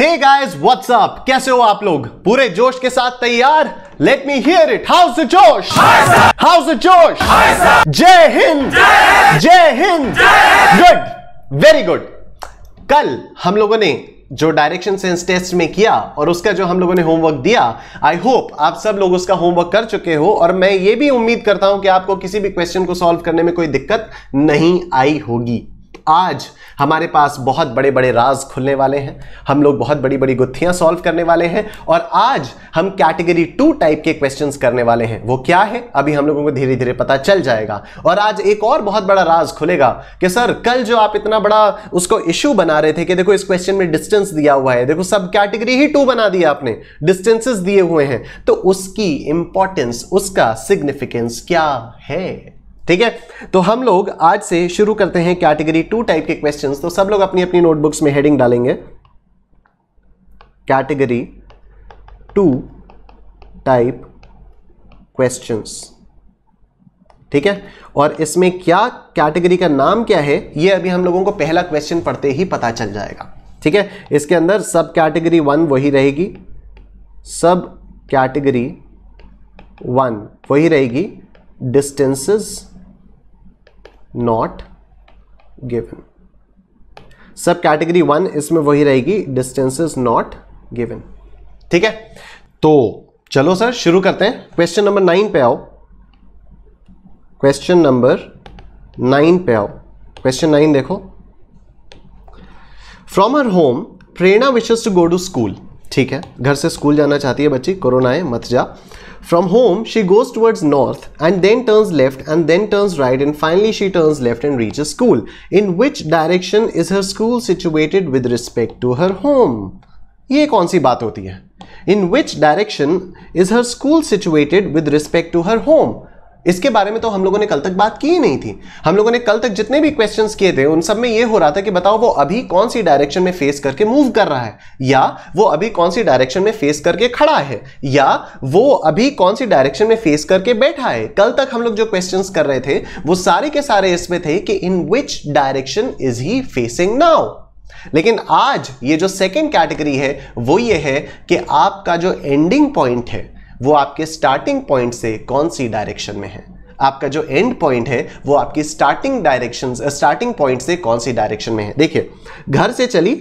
Hey guys up कैसे हो आप लोग पूरे जोश के साथ तैयार let me hear it how's the जोश हाउस द जोश जय हिंद जय हिंद गुड वेरी गुड कल हम लोगों ने जो डायरेक्शन सेंस टेस्ट में किया और उसका जो हम लोगों ने होमवर्क दिया आई होप आप सब लोग उसका होमवर्क कर चुके हो और मैं ये भी उम्मीद करता हूं कि आपको किसी भी क्वेश्चन को सॉल्व करने में कोई दिक्कत नहीं आई होगी आज हमारे पास बहुत बड़े बड़े राज खुलने वाले हैं हम लोग बहुत बड़ी बड़ी गुत्थियां सॉल्व करने वाले हैं और आज हम कैटेगरी टू टाइप के क्वेश्चन करने वाले हैं वो क्या है अभी हम लोगों को धीरे धीरे पता चल जाएगा और आज एक और बहुत बड़ा राज खुलेगा कि सर कल जो आप इतना बड़ा उसको इश्यू बना रहे थे कि देखो इस क्वेश्चन में डिस्टेंस दिया हुआ है देखो सब कैटेगरी ही टू बना दिया आपने डिस्टेंसेस दिए हुए हैं तो उसकी इंपॉर्टेंस उसका सिग्निफिकेंस क्या है ठीक है तो हम लोग आज से शुरू करते हैं कैटेगरी टू टाइप के क्वेश्चंस तो सब लोग अपनी अपनी नोटबुक्स में हेडिंग डालेंगे कैटेगरी टू टाइप क्वेश्चंस ठीक है और इसमें क्या कैटेगरी का नाम क्या है ये अभी हम लोगों को पहला क्वेश्चन पढ़ते ही पता चल जाएगा ठीक है इसके अंदर सब कैटेगरी वन वही रहेगी सब कैटेगरी वन वही रहेगी डिस्टेंसेस नॉट गिवन सब कैटेगरी वन इसमें वही रहेगी डिस्टेंस इज नॉट गिवन ठीक है तो चलो सर शुरू करते हैं क्वेश्चन नंबर नाइन पे आओ क्वेश्चन नंबर नाइन पे आओ क्वेश्चन नाइन देखो from her home Prerna wishes to go to school ठीक है घर से स्कूल जाना चाहती है बच्ची कोरोना है मत जा From home, she goes towards north and then turns left and then turns right and finally she turns left and reaches school. In which direction is her school situated with respect to her home? ये कौन सी बात होती है? In which direction is her school situated with respect to her home? इसके बारे में तो हम लोगों ने कल तक बात की ही नहीं थी हम लोगों ने कल तक जितने भी क्वेश्चन किए थे उन सब में यह हो रहा था कि बताओ वो अभी कौन सी डायरेक्शन में फेस करके मूव कर रहा है या वो अभी कौन सी डायरेक्शन में फेस करके खड़ा है या वो अभी कौन सी डायरेक्शन में फेस करके बैठा है कल तक हम लोग जो क्वेश्चन कर रहे थे वो सारे के सारे इसमें थे कि in which direction is he facing now लेकिन आज ये जो सेकेंड कैटेगरी है वो ये है कि आपका जो एंडिंग पॉइंट है वो आपके स्टार्टिंग पॉइंट से कौन सी डायरेक्शन में है आपका जो एंड पॉइंट है वो आपकी स्टार्टिंग डायरेक्शन स्टार्टिंग पॉइंट से कौन सी डायरेक्शन में है देखिए घर से चली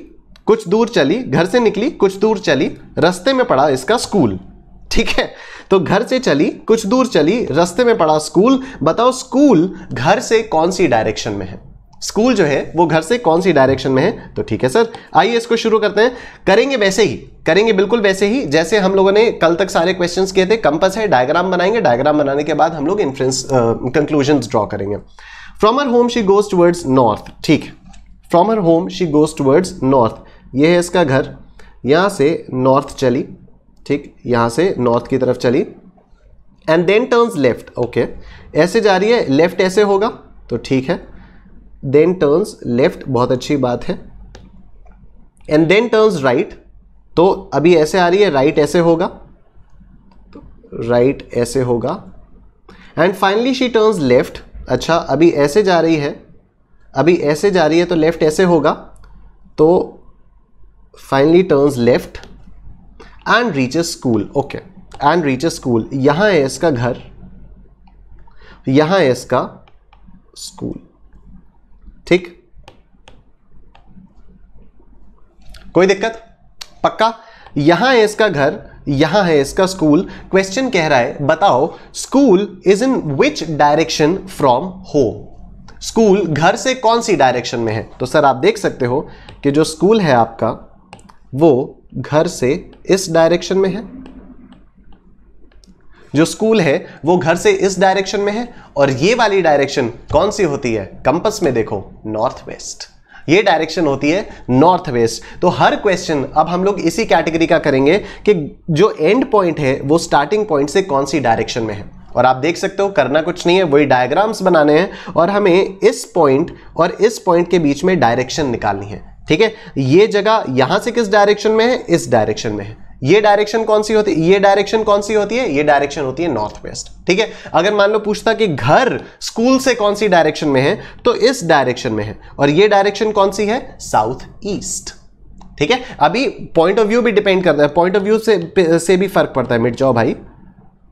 कुछ दूर चली घर से निकली कुछ दूर चली रस्ते में पड़ा इसका स्कूल ठीक है तो घर से चली कुछ दूर चली रस्ते में पड़ा स्कूल बताओ स्कूल घर से कौन सी डायरेक्शन में है स्कूल जो है वो घर से कौन सी डायरेक्शन में है तो ठीक है सर आइए इसको शुरू करते हैं करेंगे वैसे ही करेंगे बिल्कुल वैसे ही जैसे हम लोगों ने कल तक सारे क्वेश्चन किए थे कंपस है डायग्राम बनाएंगे डायग्राम बनाने के बाद हम लोग इन्फ्रेंस कंक्लूजन ड्रॉ करेंगे from her home she goes towards north ठीक from her home she goes towards north ये है इसका घर यहाँ से नॉर्थ चली ठीक यहाँ से नॉर्थ की तरफ चली and then turns left okay ऐसे जा रही है लेफ्ट ऐसे होगा तो ठीक है देन टर्न्स लेफ्ट बहुत अच्छी बात है एंड देन टर्न्स राइट तो अभी ऐसे आ रही है राइट right ऐसे होगा तो राइट right ऐसे होगा and finally she turns left अच्छा अभी ऐसे जा रही है अभी ऐसे जा रही है तो लेफ्ट ऐसे होगा तो finally turns left and reaches school okay and reaches school यहां है इसका घर यहां है इसका स्कूल ठीक कोई दिक्कत पक्का यहां है इसका घर यहां है इसका स्कूल क्वेश्चन कह रहा है बताओ school is in which direction from home school घर से कौन सी डायरेक्शन में है तो सर आप देख सकते हो कि जो स्कूल है आपका वो घर से इस डायरेक्शन में है जो स्कूल है वो घर से इस डायरेक्शन में है और ये वाली डायरेक्शन कौन सी होती है कंपस में देखो नॉर्थ वेस्ट ये डायरेक्शन होती है नॉर्थ वेस्ट तो हर क्वेश्चन अब हम लोग इसी कैटेगरी का करेंगे कि जो एंड पॉइंट है वो स्टार्टिंग पॉइंट से कौन सी डायरेक्शन में है और आप देख सकते हो करना कुछ नहीं है वही डायग्राम्स बनाने हैं और हमें इस पॉइंट और इस पॉइंट के बीच में डायरेक्शन निकालनी है ठीक है ये जगह यहां से किस डायरेक्शन में है इस डायरेक्शन में है ये डायरेक्शन कौन सी होती है ये डायरेक्शन कौन सी होती है ये डायरेक्शन होती है नॉर्थ वेस्ट ठीक है अगर मान लो पूछता कि घर स्कूल से कौन सी डायरेक्शन में है तो इस डायरेक्शन में है और ये डायरेक्शन कौन सी है साउथ ईस्ट ठीक है अभी पॉइंट ऑफ व्यू भी डिपेंड करता है पॉइंट ऑफ व्यू से से भी फर्क पड़ता है मिट जाओ भाई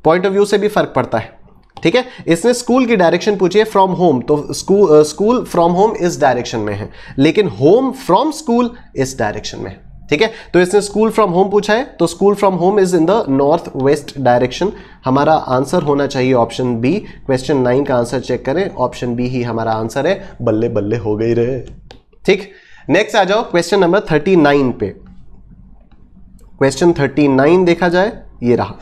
पॉइंट ऑफ व्यू से भी फर्क पड़ता है ठीक है इसने स्कूल की डायरेक्शन पूछी है फ्रॉम होम तो स्कूल स्कूल फ्रॉम होम इस डायरेक्शन में है लेकिन होम फ्रॉम स्कूल इस डायरेक्शन में है ठीक है तो इसने स्कूल फ्रॉम होम पूछा है तो school from home is in the north west direction हमारा आंसर होना चाहिए ऑप्शन बी क्वेश्चन नाइन का आंसर चेक करें ऑप्शन बी ही हमारा आंसर है बल्ले बल्ले हो गई रहे ठीक नेक्स्ट आ जाओ क्वेश्चन नंबर थर्टी नाइन पे क्वेश्चन थर्टी नाइन देखा जाए ये रहा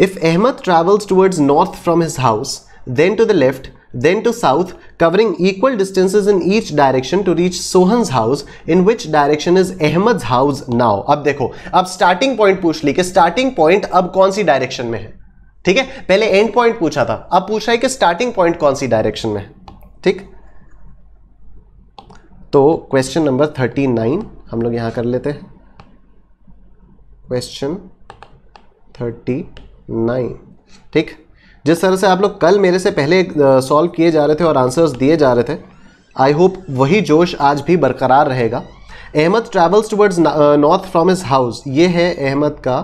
if Ahmad travels towards north from his house then to the left then to south, covering equal distances in each direction to reach Sohan's house, in which direction is Ahmed's house now. ab dekho ab starting point pooch li ke starting point ab kaun si direction mein hai theek hai pehle end point pucha tha ab पूछा है कि starting point कौन सी direction में है ठीक तो question number thirty nine हम लोग यहां कर लेते हैं क्वेश्चन थर्टी ठीक जिस तरह से आप लोग कल मेरे से पहले सॉल्व किए जा रहे थे और आंसर्स दिए जा रहे थे आई होप वही जोश आज भी बरकरार रहेगा Ahmad travels towards north from his house ये है अहमद का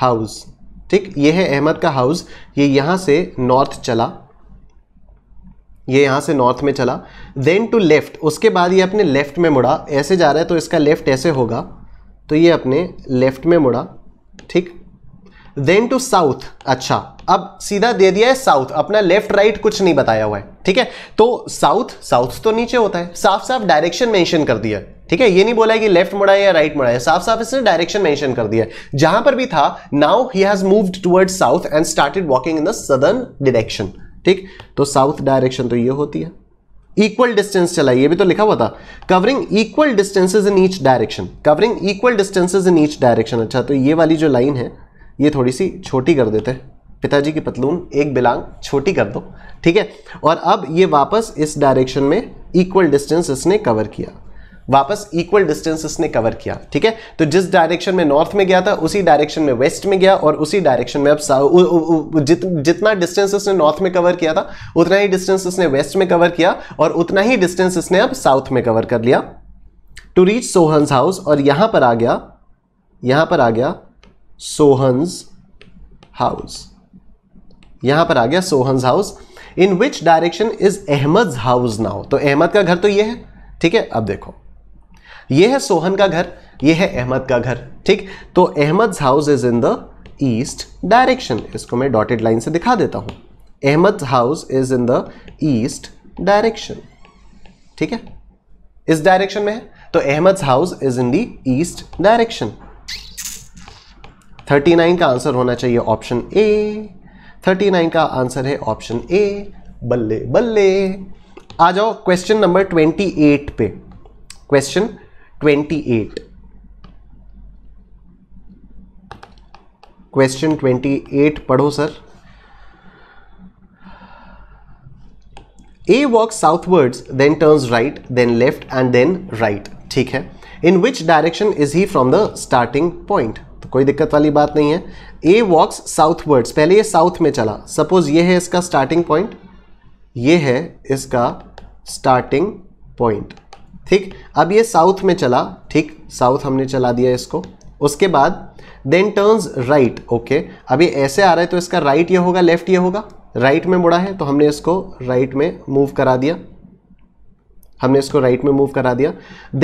हाउस ठीक ये है अहमद का हाउस ये यहाँ से नॉर्थ चला ये यहाँ से नॉर्थ में चला देन टू लेफ़्ट उसके बाद ये अपने लेफ़्ट में मुड़ा ऐसे जा रहा है तो इसका लेफ़्ट ऐसे होगा तो ये अपने लेफ़्ट में मुड़ा ठीक देन टू साउथ अच्छा अब सीधा दे दिया है साउथ अपना लेफ्ट राइट right कुछ नहीं बताया हुआ है ठीक है तो साउथ साउथ तो नीचे होता है साफ साफ डायरेक्शन मेंशन कर दिया ठीक है ये नहीं बोला है कि लेफ्ट मुड़ा है या राइट मुड़ा है साफ साफ इसने डायरेक्शन मेंशन कर दिया है जहां पर भी था now he has moved towards south and started walking in the southern direction ठीक तो साउथ डायरेक्शन तो ये होती है इक्वल डिस्टेंस चला ये भी तो लिखा हुआ था covering equal distances in each direction covering equal distances in each direction अच्छा तो ये वाली जो लाइन है ये थोड़ी सी छोटी कर देते पिताजी की पतलून एक बिलांग छोटी कर दो ठीक है और अब ये वापस इस डायरेक्शन में इक्वल डिस्टेंस इसने कवर किया वापस इक्वल डिस्टेंस इसने कवर किया ठीक है तो जिस डायरेक्शन में नॉर्थ में गया था उसी डायरेक्शन में वेस्ट में गया और उसी डायरेक्शन में अब उ, उ, उ, जित, जितना डिस्टेंस इसने नॉर्थ में कवर किया था उतना ही डिस्टेंस इसने वेस्ट में कवर किया और उतना ही डिस्टेंस इसने अब साउथ में कवर कर लिया टू रीच सोहन्स हाउस और यहाँ पर आ गया यहाँ पर आ गया सोहन्स हाउस यहां पर आ गया Sohan's house in which direction is Ahmad house now तो अहमद का घर तो ये है ठीक है अब देखो ये है सोहन का घर ये है अहमद का घर ठीक तो Ahmad house is in the east direction इसको मैं डॉटेड लाइन से दिखा देता हूं Ahmad house is in the east direction ठीक है इस डायरेक्शन में है तो Ahmad house is in the east direction thirty nine का आंसर होना चाहिए ऑप्शन ए थर्टी नाइन का आंसर है ऑप्शन ए बल्ले बल्ले आ जाओ क्वेश्चन नंबर ट्वेंटी एट पे question twenty eight question twenty eight पढ़ो sir a work southwards then turns right then left and then right ठीक है in which direction is he from the starting point कोई दिक्कत वाली बात नहीं है ए वॉक्स साउथवर्ड्स पहले ये साउथ में चला सपोज ये है इसका स्टार्टिंग पॉइंट ये है इसका स्टार्टिंग पॉइंट ठीक अब ये साउथ में चला ठीक साउथ हमने चला दिया इसको उसके बाद देन टर्न्स राइट ओके अभी ऐसे आ रहा है तो इसका राइट right ये होगा लेफ्ट ये होगा राइट right में मुड़ा है तो हमने इसको राइट right में मूव करा दिया हमने इसको राइट में मूव करा दिया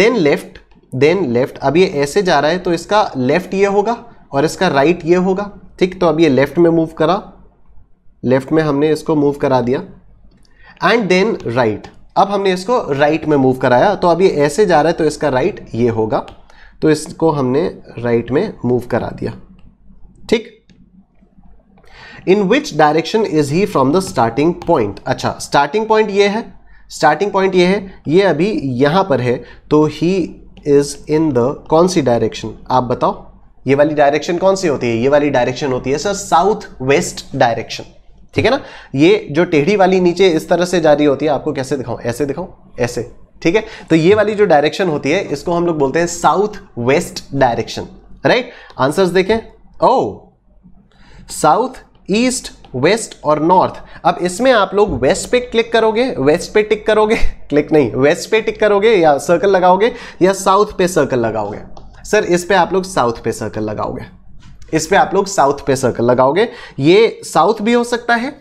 देन लेफ्ट देन लेफ्ट अब ये ऐसे जा रहा है तो इसका लेफ्ट ये होगा और इसका राइट ये होगा ठीक तो अब ये लेफ्ट में मूव करा लेफ्ट में हमने इसको मूव करा दिया एंड देन राइट अब हमने इसको राइट में मूव कराया तो अब ये ऐसे जा रहा है तो इसका राइट ये होगा तो इसको हमने राइट में मूव करा दिया ठीक in which direction is he from the starting point अच्छा स्टार्टिंग पॉइंट ये है स्टार्टिंग पॉइंट ये है ये अभी यहाँ पर है तो ही इज इन द कौन सी डायरेक्शन आप बताओ ये वाली डायरेक्शन कौन सी होती है ये वाली डायरेक्शन होती है सर साउथ वेस्ट डायरेक्शन ठीक है ना ये जो टेढ़ी वाली नीचे इस तरह से जारी होती है आपको कैसे दिखाऊं ऐसे दिखाऊं ऐसे ठीक है तो ये वाली जो डायरेक्शन होती है इसको हम लोग बोलते हैं south west direction right answer देखें ओ साउथ ईस्ट वेस्ट और नॉर्थ अब इसमें आप लोग वेस्ट पे क्लिक करोगे वेस्ट पे टिक करोगे क्लिक नहीं वेस्ट पे टिक करोगे या सर्कल लगाओगे या साउथ पे सर्कल लगाओगे सर इस पे आप लोग साउथ पे सर्कल लगाओगे इस पे आप लोग साउथ पे सर्कल लगाओगे ये साउथ भी हो सकता है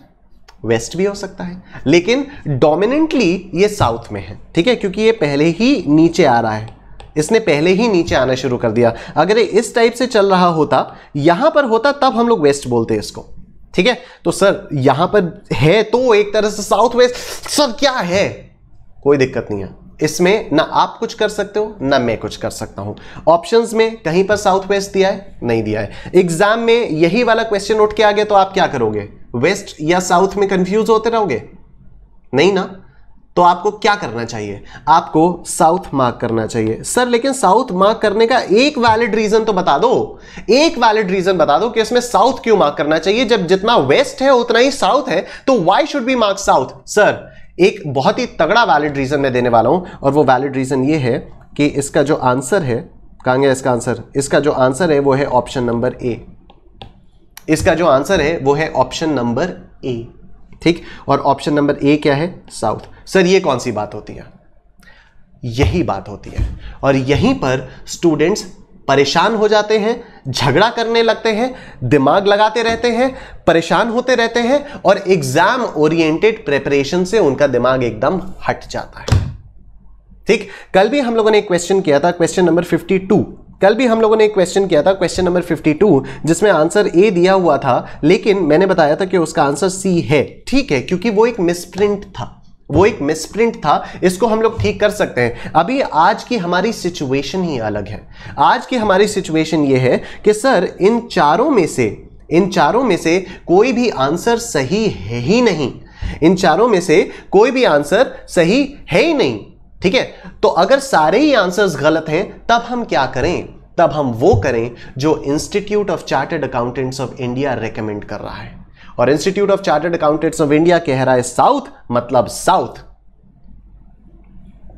वेस्ट भी हो सकता है लेकिन डोमिनेंटली ये साउथ में है ठीक है क्योंकि ये पहले ही नीचे आ रहा है इसने पहले ही नीचे आना शुरू कर दिया अगर ये इस टाइप से चल रहा होता यहां पर होता तब हम लोग वेस्ट बोलते इसको ठीक है तो सर यहां पर है तो एक तरह से साउथ वेस्ट सर क्या है कोई दिक्कत नहीं है इसमें ना आप कुछ कर सकते हो ना मैं कुछ कर सकता हूं ऑप्शंस में कहीं पर साउथ वेस्ट दिया है नहीं दिया है एग्जाम में यही वाला क्वेश्चन उठ के आ गया तो आप क्या करोगे वेस्ट या साउथ में कंफ्यूज होते रहोगे नहीं ना तो आपको क्या करना चाहिए आपको साउथ मार्क करना चाहिए सर लेकिन साउथ मार्क करने का एक वैलिड रीजन तो बता दो एक वैलिड रीजन बता दो कि इसमें साउथ क्यों मार्क करना चाहिए जब जितना वेस्ट है उतना ही साउथ है तो why should be mark south sir एक बहुत ही तगड़ा वैलिड रीजन मैं देने वाला हूं और वो वैलिड रीजन ये है कि इसका जो आंसर है कहा गया इसका आंसर इसका जो आंसर है वो है ऑप्शन नंबर ए इसका जो आंसर है वो है ऑप्शन नंबर ए ठीक और ऑप्शन नंबर ए क्या है साउथ सर ये कौन सी बात होती है यही बात होती है और यहीं पर स्टूडेंट्स परेशान हो जाते हैं झगड़ा करने लगते हैं दिमाग लगाते रहते हैं परेशान होते रहते हैं और एग्जाम ओरिएंटेड प्रेपरेशन से उनका दिमाग एकदम हट जाता है ठीक कल भी हम लोगों ने एक क्वेश्चन किया था क्वेश्चन नंबर 52 कल भी हम लोगों ने एक क्वेश्चन किया था क्वेश्चन नंबर 52 जिसमें आंसर ए दिया हुआ था लेकिन मैंने बताया था कि उसका आंसर सी है ठीक है क्योंकि वो एक मिसप्रिंट था वो एक मिसप्रिंट था इसको हम लोग ठीक कर सकते हैं अभी आज की हमारी सिचुएशन ही अलग है आज की हमारी सिचुएशन ये है कि सर इन चारों में से इन चारों में से कोई भी आंसर सही है ही नहीं इन चारों में से कोई भी आंसर सही है ही नहीं ठीक है तो अगर सारे ही आंसर्स गलत हैं तब हम क्या करें तब हम वो करें जो Institute of Chartered Accountants of India recommend कर रहा है और Institute of Chartered Accountants of India कह रहा है साउथ मतलब साउथ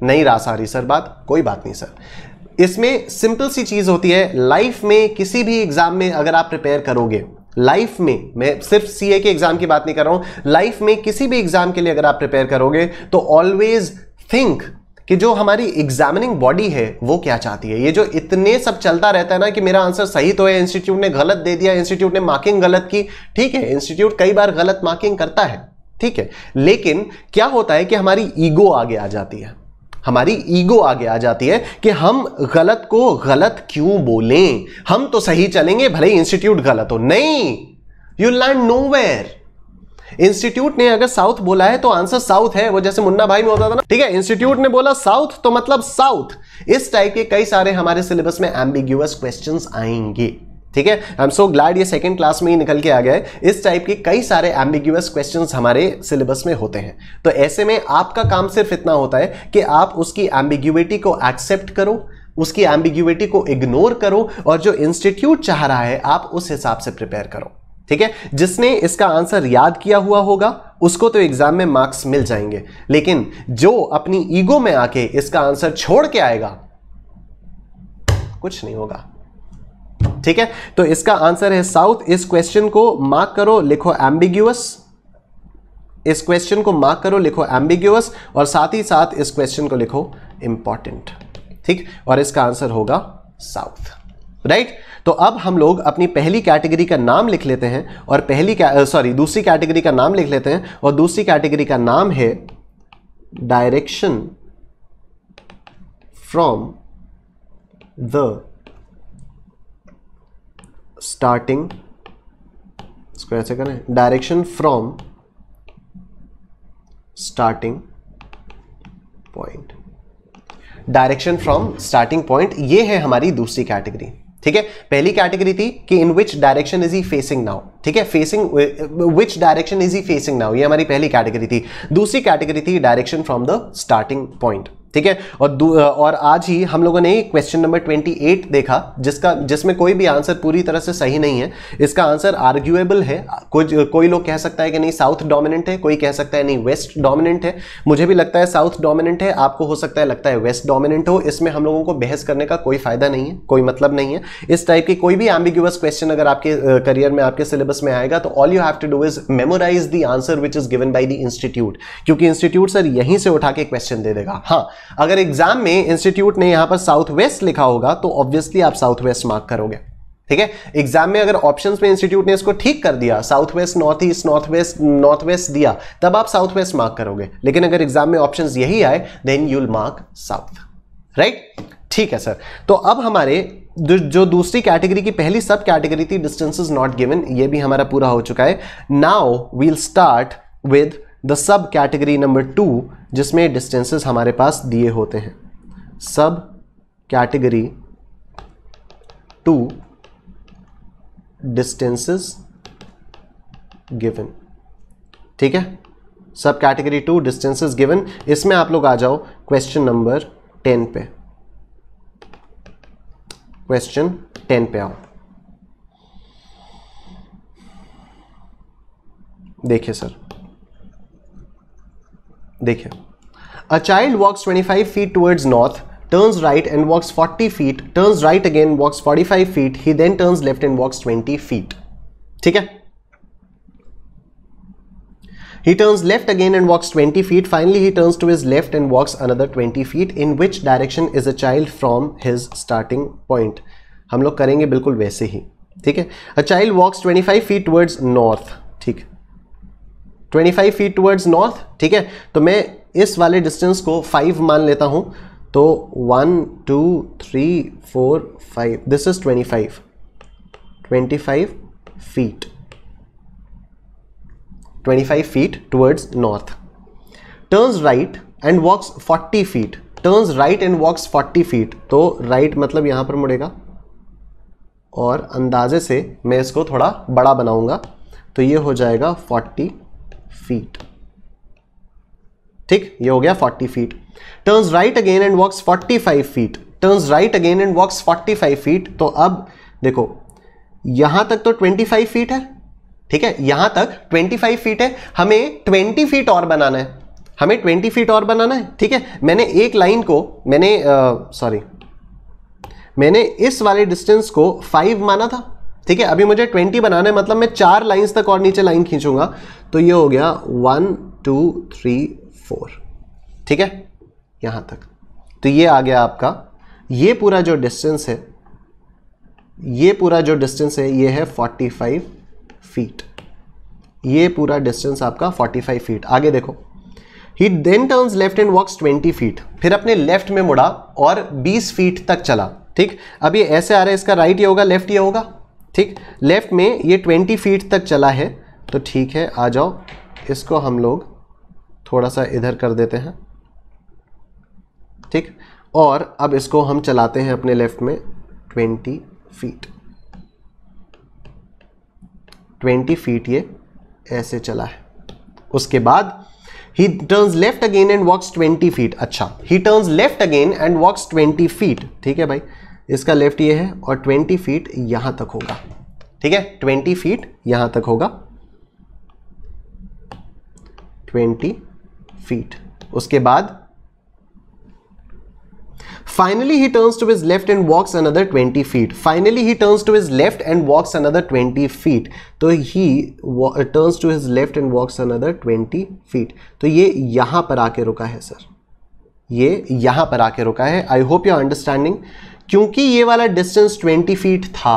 नहीं रहा सारी सर बात कोई बात नहीं सर इसमें सिंपल सी चीज होती है लाइफ में किसी भी एग्जाम में अगर आप प्रिपेयर करोगे लाइफ में मैं सिर्फ सीए के एग्जाम की बात नहीं कर रहा हूं लाइफ में किसी भी एग्जाम के लिए अगर आप प्रिपेयर करोगे तो ऑलवेज थिंक कि जो हमारी एग्जामिनिंग बॉडी है वो क्या चाहती है ये जो इतने सब चलता रहता है ना कि मेरा आंसर सही तो है इंस्टीट्यूट ने गलत दे दिया इंस्टीट्यूट ने मार्किंग गलत की ठीक है इंस्टीट्यूट कई बार गलत मार्किंग करता है ठीक है लेकिन क्या होता है कि हमारी ईगो आगे आ जाती है हमारी ईगो आगे आ जाती है कि हम गलत को गलत क्यों बोलें हम तो सही चलेंगे भले ही इंस्टीट्यूट गलत हो नहीं you learn no where institute ने अगर साउथ बोला है तो आंसर साउथ है वो जैसे मुन्ना भाई में होता था ना ठीक है इंस्टीट्यूट ने बोला साउथ तो मतलब साउथ इस टाइप के कई सारे हमारे सिलेबस में एम्बिग्यूअस क्वेश्चन आएंगे ठीक है आई एम सो ग्लैड ये सेकंड क्लास में ही निकल के आ गए इस टाइप के कई सारे एम्बिग्यूअस क्वेश्चंस हमारे सिलेबस में होते हैं तो ऐसे में आपका काम सिर्फ इतना होता है कि आप उसकी एम्बिग्यूटी को एक्सेप्ट करो उसकी एम्बिग्यूटी को इग्नोर करो और जो इंस्टीट्यूट चाह रहा है आप उस हिसाब से प्रिपेयर करो ठीक है जिसने इसका आंसर याद किया हुआ होगा उसको तो एग्जाम में मार्क्स मिल जाएंगे लेकिन जो अपनी ईगो में आके इसका आंसर छोड़ के आएगा कुछ नहीं होगा ठीक है तो इसका आंसर है साउथ इस क्वेश्चन को मार्क करो लिखो एम्बिग्यूअस इस क्वेश्चन को मार्क करो लिखो एम्बिग्यूअस और साथ ही साथ इस क्वेश्चन को लिखो इंपॉर्टेंट ठीक और इसका आंसर होगा साउथ राइट right? तो अब हम लोग अपनी पहली कैटेगरी का नाम लिख लेते हैं और पहली सॉरी दूसरी कैटेगरी का नाम लिख लेते हैं और दूसरी कैटेगरी का नाम है डायरेक्शन फ्रॉम द स्टार्टिंग इसको ऐसे करें direction from starting point direction from starting point ये है हमारी दूसरी कैटेगरी ठीक है पहली कैटेगरी थी कि in which direction is he facing now ठीक है facing which direction is he facing now ये हमारी पहली कैटेगरी थी दूसरी कैटेगरी थी direction from the starting point ठीक है और और आज ही हम लोगों ने क्वेश्चन नंबर 28 देखा जिसका जिसमें कोई भी आंसर पूरी तरह से सही नहीं है इसका आंसर आर्ग्यूएबल है कुछ कोई लोग कह सकता है कि नहीं साउथ डोमिनेंट है कोई कह सकता है नहीं वेस्ट डोमिनेंट है मुझे भी लगता है साउथ डोमिनेंट है आपको हो सकता है लगता है वेस्ट डोमिनेंट हो इसमें हम लोगों को बहस करने का कोई फायदा नहीं है कोई मतलब नहीं है इस टाइप की कोई भी एम्बिग्यूस क्वेश्चन अगर आपके करियर में आपके सिलेबस में आएगा तो all you have to do is memorise the answer which is given by the institute क्योंकि इंस्टीट्यूट सर यहीं से उठा के क्वेश्चन दे देगा हाँ अगर एग्जाम में इंस्टीट्यूट ने यहां पर साउथ वेस्ट लिखा होगा तो ऑब्वियसली आप साउथ वेस्ट मार्क करोगे ठीक है एग्जाम में अगर ऑप्शंस में इंस्टीट्यूट ने इसको ठीक कर दिया south west north east north west north west दिया तब आप साउथ वेस्ट मार्क करोगे लेकिन अगर एग्जाम में ऑप्शन यही आए then you'll mark south right ठीक है सर तो अब हमारे जो दूसरी कैटेगरी की पहली सब कैटेगरी थी डिस्टेंस इज नॉट गिवन ये भी हमारा पूरा हो चुका है now we'll start with the sub category number two जिसमें डिस्टेंसेस हमारे पास दिए होते हैं सब कैटेगरी टू डिस्टेंसेस गिवन ठीक है सब कैटेगरी टू डिस्टेंसेस गिवन इसमें आप लोग आ जाओ क्वेश्चन नंबर टेन पे क्वेश्चन टेन पे आओ देखिए सर देखिए a child walks 25 feet towards north turns right and walks 40 feet, turns right again, walks 45 feet, he then turns left and walks 20 feet. ठीक है He turns left again and walks 20 feet. Finally, he turns to his left and walks another 20 feet. In which direction is a child from his starting point? हम लोग करेंगे बिल्कुल वैसे ही ठीक है A child walks 25 feet towards north. ठीक 25 feet towards north ठीक है तो मैं इस वाले डिस्टेंस को फाइव मान लेता हूँ तो one two three four five this is twenty five twenty five feet twenty five feet towards north turns right and walks forty feet turns right and walks forty feet तो right right मतलब यहाँ पर मुड़ेगा और अंदाजे से मैं इसको थोड़ा बड़ा बनाऊंगा तो ये हो जाएगा फोर्टी फीट ठीक ये हो गया 40 feet turns right again and walks 45 feet turns right again and walks 45 feet तो अब देखो यहां तक तो 25 फीट है ठीक है यहां तक 25 फीट है हमें 20 फीट और बनाना है हमें 20 फीट और बनाना है ठीक है मैंने एक लाइन को मैंने सॉरी मैंने इस वाले डिस्टेंस को 5 माना था ठीक है अभी मुझे ट्वेंटी बनाने मतलब मैं चार लाइन्स तक और नीचे लाइन खींचूंगा तो ये हो गया वन टू थ्री फोर ठीक है यहां तक तो ये आ गया आपका ये पूरा जो डिस्टेंस है ये पूरा जो डिस्टेंस है ये है 45 फीट ये पूरा डिस्टेंस आपका 45 फीट आगे देखो he then turns left and walks 20 feet फिर अपने लेफ्ट में मुड़ा और 20 फीट तक चला ठीक अब ये ऐसे आ रहा है इसका राइट ये होगा लेफ्ट ये होगा ठीक लेफ़्ट में ये ट्वेंटी फीट तक चला है तो ठीक है आ जाओ इसको हम लोग थोड़ा सा इधर कर देते हैं ठीक और अब इसको हम चलाते हैं अपने लेफ़्ट में ट्वेंटी फीट ट्वेंटी फीट ये ऐसे चला है उसके बाद he turns left again and walks twenty feet अच्छा he turns left again and walks twenty feet ठीक है भाई इसका लेफ्ट ये है और ट्वेंटी फीट यहां तक होगा ठीक है ट्वेंटी फीट यहां तक होगा ट्वेंटी फीट उसके बाद finally he turns to his left and walks another 20 feet finally he turns to his left and walks another 20 feet तो he turns to his left and walks another 20 feet तो ये यहां पर आके रुका है सर ये यहां पर आके रुका है आई होप यू अंडरस्टैंडिंग क्योंकि ये वाला डिस्टेंस 20 फीट था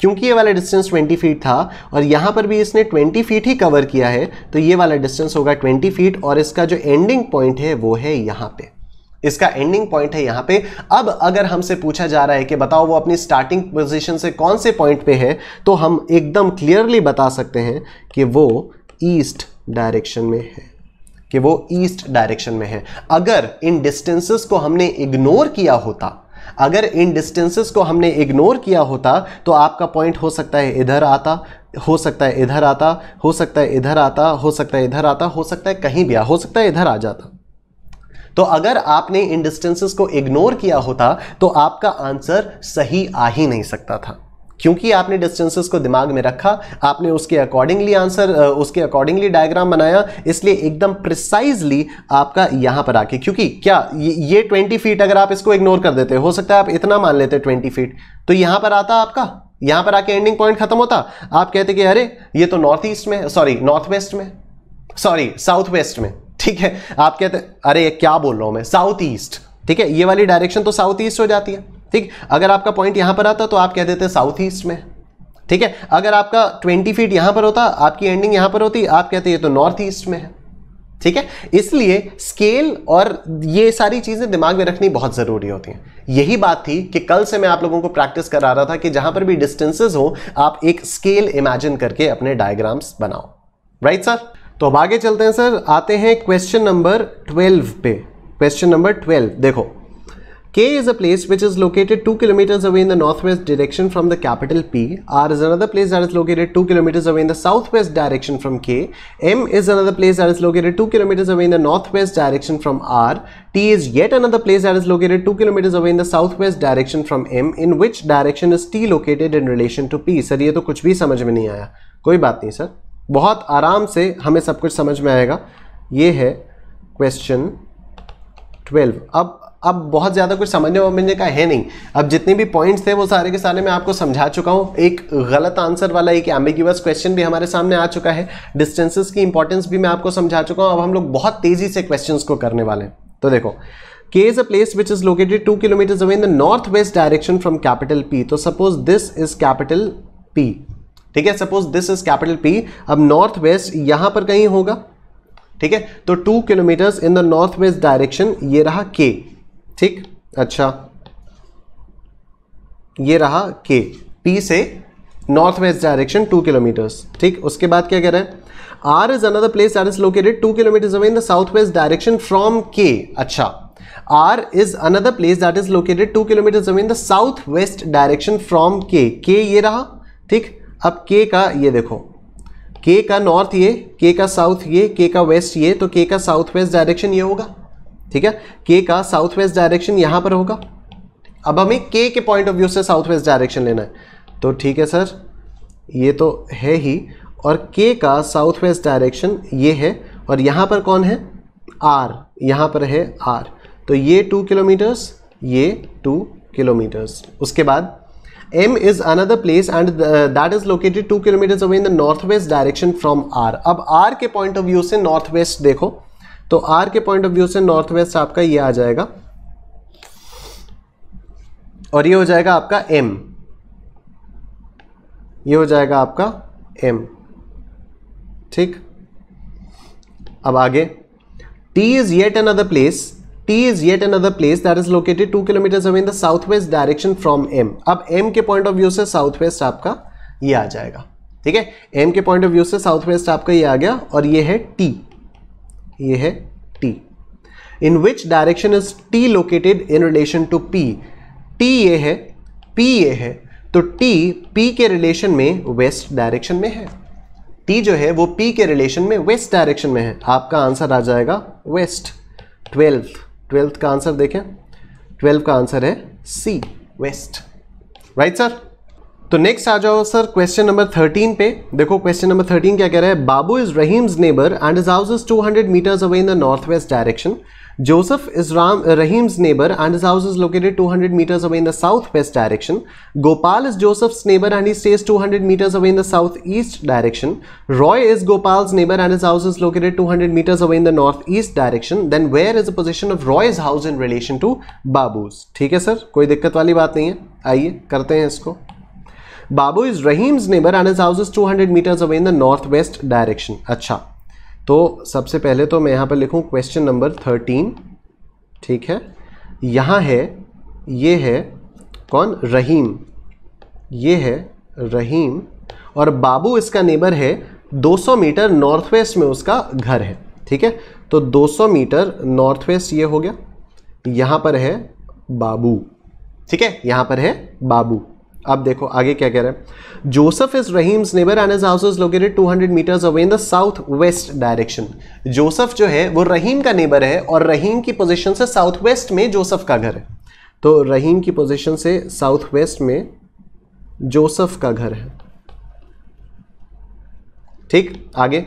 क्योंकि ये वाला डिस्टेंस 20 फीट था और यहाँ पर भी इसने 20 फीट ही कवर किया है तो ये वाला डिस्टेंस होगा 20 फीट और इसका जो एंडिंग पॉइंट है वो है यहाँ पे इसका एंडिंग पॉइंट है यहाँ पे अब अगर हमसे पूछा जा रहा है कि बताओ वो अपनी स्टार्टिंग पोजिशन से कौन से पॉइंट पे है तो हम एकदम क्लियरली बता सकते हैं कि वो ईस्ट डायरेक्शन में है कि वो ईस्ट डायरेक्शन में है अगर इन डिस्टेंसेस को हमने इग्नोर किया होता अगर इन डिस्टेंसेस को हमने इग्नोर किया होता तो आपका पॉइंट हो सकता है इधर आता हो सकता है इधर आता हो सकता है इधर आता हो सकता है इधर आता हो सकता है कहीं भी आ हो सकता है इधर आ जाता तो अगर आपने इन डिस्टेंसेस को इग्नोर किया होता तो आपका आंसर सही आ ही नहीं सकता था क्योंकि आपने डिस्टेंसेस को दिमाग में रखा आपने उसके अकॉर्डिंगली आंसर उसके अकॉर्डिंगली डायग्राम बनाया इसलिए एकदम प्रिसाइजली आपका यहां पर आके क्योंकि क्या ये ट्वेंटी फीट अगर आप इसको इग्नोर कर देते हो सकता है आप इतना मान लेते ट्वेंटी फीट तो यहां पर आता आपका यहां पर आके एंडिंग पॉइंट खत्म होता आप कहते कि अरे ये तो नॉर्थ ईस्ट में सॉरी नॉर्थ वेस्ट में सॉरी साउथ वेस्ट में ठीक है आप कहते अरे ये क्या बोल रहा हूं मैं साउथ ईस्ट ठीक है ये वाली डायरेक्शन तो साउथ ईस्ट हो जाती है ठीक अगर आपका पॉइंट यहां पर आता तो आप कह देते साउथ ईस्ट में ठीक है अगर आपका ट्वेंटी फीट यहां पर होता आपकी एंडिंग यहां पर होती आप कहते ये तो नॉर्थ ईस्ट में है ठीक है इसलिए स्केल और ये सारी चीज़ें दिमाग में रखनी बहुत ज़रूरी होती हैं यही बात थी कि कल से मैं आप लोगों को प्रैक्टिस करा रहा था कि जहां पर भी डिस्टेंसेस हो आप एक स्केल इमेजिन करके अपने डायग्राम्स बनाओ राइट सर तो अब आगे चलते हैं सर आते हैं क्वेश्चन नंबर ट्वेल्व पे क्वेश्चन नंबर ट्वेल्व देखो K is a place which is located 2 kilometers away in the northwest direction from the capital P. R is another place that is located 2 kilometers away in the southwest direction from K. M is another place that is located 2 kilometers away in the northwest direction from R. T is yet another place that is located 2 kilometers away in the southwest direction from M. In which direction is T located in relation to P? Sir, ye तो kuch bhi samajh mein nahi aaya. Koi baat nahi sir. Bahut aaram se hame sab kuch samajh mein aayega. Ye hai question 12 अब अब बहुत ज़्यादा कुछ समझने वमझने का है नहीं अब जितने भी पॉइंट्स थे वो सारे के सारे मैं आपको समझा चुका हूँ एक गलत आंसर वाला एक एम्बिग्यूस क्वेश्चन भी हमारे सामने आ चुका है डिस्टेंसेस की इंपॉर्टेंस भी मैं आपको समझा चुका हूँ अब हम लोग बहुत तेज़ी से क्वेश्चन को करने वाले हैं तो देखो is a place which is located two kilometres away in the north west direction from capital P तो suppose this is capital P ठीक है suppose this is capital P अब नॉर्थ वेस्ट यहां पर कहीं होगा ठीक है तो two kilometres in the north west direction ये रहा के ठीक अच्छा ये रहा के पी से north west direction two kilometres ठीक उसके बाद क्या कह रहे हैं R is another place that is located two kilometres away in the south west direction from K अच्छा R is another place that is located two kilometres away in the south west direction from K K ये रहा ठीक अब के का ये देखो के का नॉर्थ ये के का साउथ ये के का वेस्ट ये तो के का साउथ वेस्ट डायरेक्शन ये होगा ठीक है के का साउथ वेस्ट डायरेक्शन यहां पर होगा अब हमें के के पॉइंट ऑफ व्यू से साउथ वेस्ट डायरेक्शन लेना है तो ठीक है सर ये तो है ही और के का साउथ वेस्ट डायरेक्शन ये है और यहां पर कौन है आर यहां पर है आर तो ये टू किलोमीटर्स ये टू किलोमीटर्स उसके बाद M is another place and that uh, that is located kilometres kilometers away in the northwest direction from R. अब R के point of view से northwest देखो तो आर के पॉइंट ऑफ व्यू से नॉर्थ वेस्ट आपका ये आ जाएगा और ये हो जाएगा आपका एम ये हो जाएगा आपका एम ठीक अब आगे T is yet another place T is yet another place that is located two kilometre away in the south west direction from M अब एम के पॉइंट ऑफ व्यू से साउथ वेस्ट आपका ये आ जाएगा ठीक है एम के पॉइंट ऑफ व्यू से साउथ वेस्ट आपका ये आ गया और ये है टी ये है T in which direction is T located in relation to P T ये है पी ये है तो टी पी के रिलेशन में वेस्ट डायरेक्शन में है टी जो है वो पी के रिलेशन में वेस्ट डायरेक्शन में है आपका आंसर आ जाएगा वेस्ट ट्वेल्थ ट्वेल्थ का आंसर देखें ट्वेल्व का आंसर है सी वेस्ट राइट सर तो नेक्स्ट आ जाओ सर क्वेश्चन नंबर थर्टीन पे देखो क्वेश्चन नंबर थर्टीन क्या कह रहा है Babu is Rahim's neighbour and his house is two hundred metres away in the north west direction Joseph is Ram Rahim neighbour and his house is located two hundred metres away in the south west direction Gopal is Joseph's neighbour and he stays two hundred metres away in the south east direction Roy is Gopal neighbour and his house is located two hundred metres away in the north east direction then where is a position of Roy his house in relation to Babu's ठीक है sir कोई दिक्कत वाली बात नहीं है आइए करते हैं इसको Babu is Rahim's neighbor house is two hundred metres away in the north west direction अच्छा तो सबसे पहले तो मैं यहाँ पर लिखूँ क्वेश्चन नंबर थर्टीन ठीक है यहाँ है ये है कौन रहीम ये है रहीम और बाबू इसका नेबर है 200 मीटर नॉर्थ वेस्ट में उसका घर है ठीक है तो 200 मीटर नॉर्थ वेस्ट ये हो गया यहाँ पर है बाबू ठीक है यहाँ पर है बाबू अब देखो आगे क्या कह रहे हैं Joseph is Rahim's neighbour and house is located 200 metres away in the south west direction Joseph जो है वो रहीम का नेबर है और रहीम की पोजीशन से साउथ वेस्ट में जोसफ का घर है तो रहीम की पोजीशन से साउथ वेस्ट में जोसफ का घर है ठीक आगे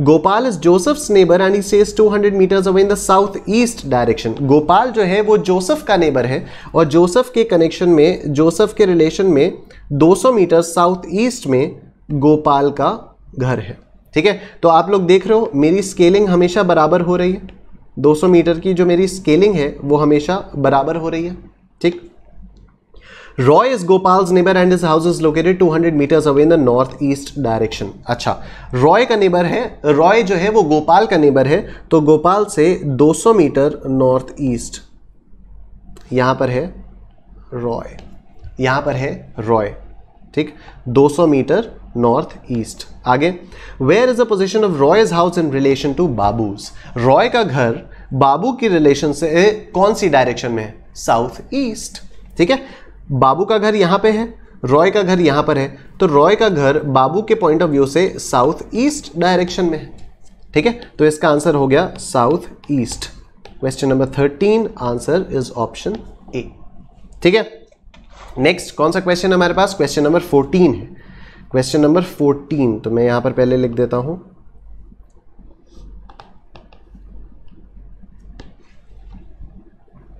Gopal is Joseph's neighbour and he says 200 metres away in the south east direction Gopal जो है वो जोसेफ का नेबर है और जोसेफ के कनेक्शन में जोसेफ के रिलेशन में 200 मीटर साउथ ईस्ट में गोपाल का घर है ठीक है तो आप लोग देख रहे हो मेरी स्केलिंग हमेशा बराबर हो रही है 200 मीटर की जो मेरी स्केलिंग है वो हमेशा बराबर हो रही है ठीक Gopal neighbour and this house is located two hundred 200 away in the north east direction अच्छा रॉय का नेबर है रॉय जो है वो गोपाल का नेबर है तो गोपाल से 200 मीटर नॉर्थ ईस्ट यहां पर है रॉय यहां पर है रॉय ठीक 200 मीटर नॉर्थ ईस्ट आगे where is the position of Roy's house in relation to Babu's Roy का घर बाबू की रिलेशन से कौन सी डायरेक्शन में है साउथ ईस्ट ठीक है बाबू का घर यहाँ पे है रॉय का घर यहाँ पर है तो रॉय का घर बाबू के पॉइंट ऑफ व्यू से साउथ ईस्ट डायरेक्शन में है ठीक है तो इसका आंसर हो गया south east question number thirteen answer is option A ठीक है नेक्स्ट कौन सा क्वेश्चन हमारे पास क्वेश्चन नंबर फोर्टीन है क्वेश्चन नंबर फोर्टीन तो मैं यहां पर पहले लिख देता हूं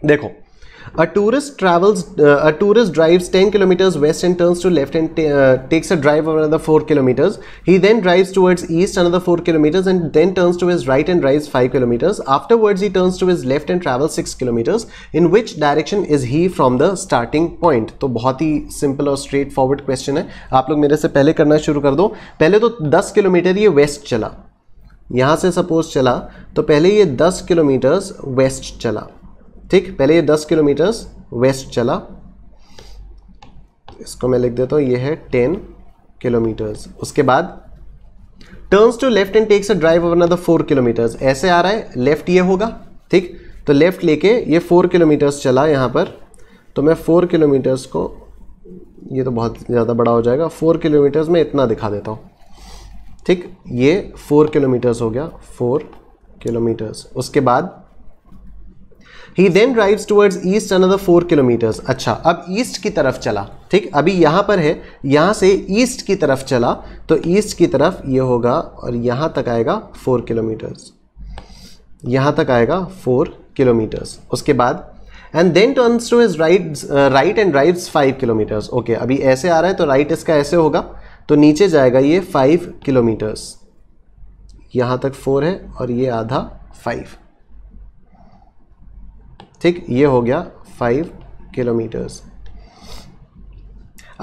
देखो A tourist travels, uh, a tourist drives 10 kilometers west and turns to left and uh, takes a drive of another 4 kilometers. He then drives towards east another 4 kilometers and then turns to his right and drives 5 kilometers. Afterwards, he turns to his left and travels 6 kilometers. In which direction is he from the starting point? तो बहुत ही simple और straightforward question है आप लोग मेरे से पहले करना शुरू कर दो पहले तो 10 किलोमीटर ये west चला यहाँ से suppose चला तो पहले ये 10 किलोमीटर west चला ठीक पहले ये दस किलोमीटर्स वेस्ट चला इसको मैं लिख देता हूँ ये है टेन किलोमीटर्स उसके बाद turns to left and takes a drive over another four kilometres ऐसे आ रहा है लेफ्ट ये होगा ठीक तो लेफ्ट लेके ये फोर किलोमीटर्स चला यहाँ पर तो मैं फोर किलोमीटर्स को ये तो बहुत ज़्यादा बड़ा हो जाएगा फोर किलोमीटर्स में इतना दिखा देता हूँ ठीक ये फोर किलोमीटर्स हो गया फोर किलोमीटर्स उसके बाद he then drives towards east another four kilometres अच्छा अब ईस्ट की तरफ चला ठीक अभी यहाँ पर है यहाँ से ईस्ट की तरफ चला तो ईस्ट की तरफ ये होगा और यहाँ तक आएगा फोर किलोमीटर्स यहाँ तक आएगा फोर किलोमीटर्स उसके बाद and then turns to his right right and drives five kilometres okay अभी ऐसे आ रहा है तो राइट इसका ऐसे होगा तो नीचे जाएगा ये फाइव किलोमीटर्स यहाँ तक फोर है और ये आधा फाइव ठीक ये हो गया five kilometres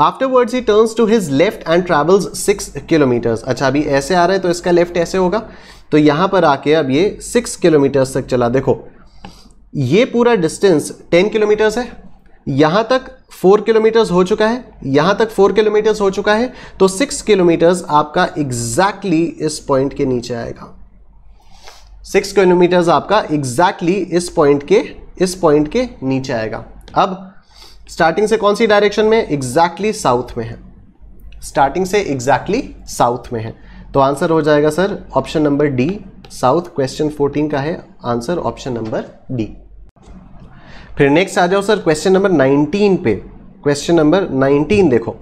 afterwards he turns to his left and travels six kilometres अच्छा अभी ऐसे आ रहा है तो इसका लेफ्ट ऐसे होगा तो यहां पर आके अब ये सिक्स किलोमीटर्स तक चला देखो ये पूरा डिस्टेंस टेन किलोमीटर्स है यहां तक फोर किलोमीटर्स हो चुका है यहां तक फोर किलोमीटर्स हो चुका है तो सिक्स किलोमीटर्स आपका एग्जैक्टली exactly इस पॉइंट के नीचे आएगा सिक्स किलोमीटर्स आपका एग्जैक्टली exactly इस पॉइंट के इस पॉइंट के नीचे आएगा अब स्टार्टिंग से कौन सी डायरेक्शन में एग्जैक्टली exactly साउथ में है स्टार्टिंग से एग्जैक्टली exactly साउथ में है तो आंसर हो जाएगा sir option number D south question 14 का है आंसर ऑप्शन नंबर डी फिर नेक्स्ट आ जाओ सर क्वेश्चन नंबर 19 पे क्वेश्चन नंबर 19 देखो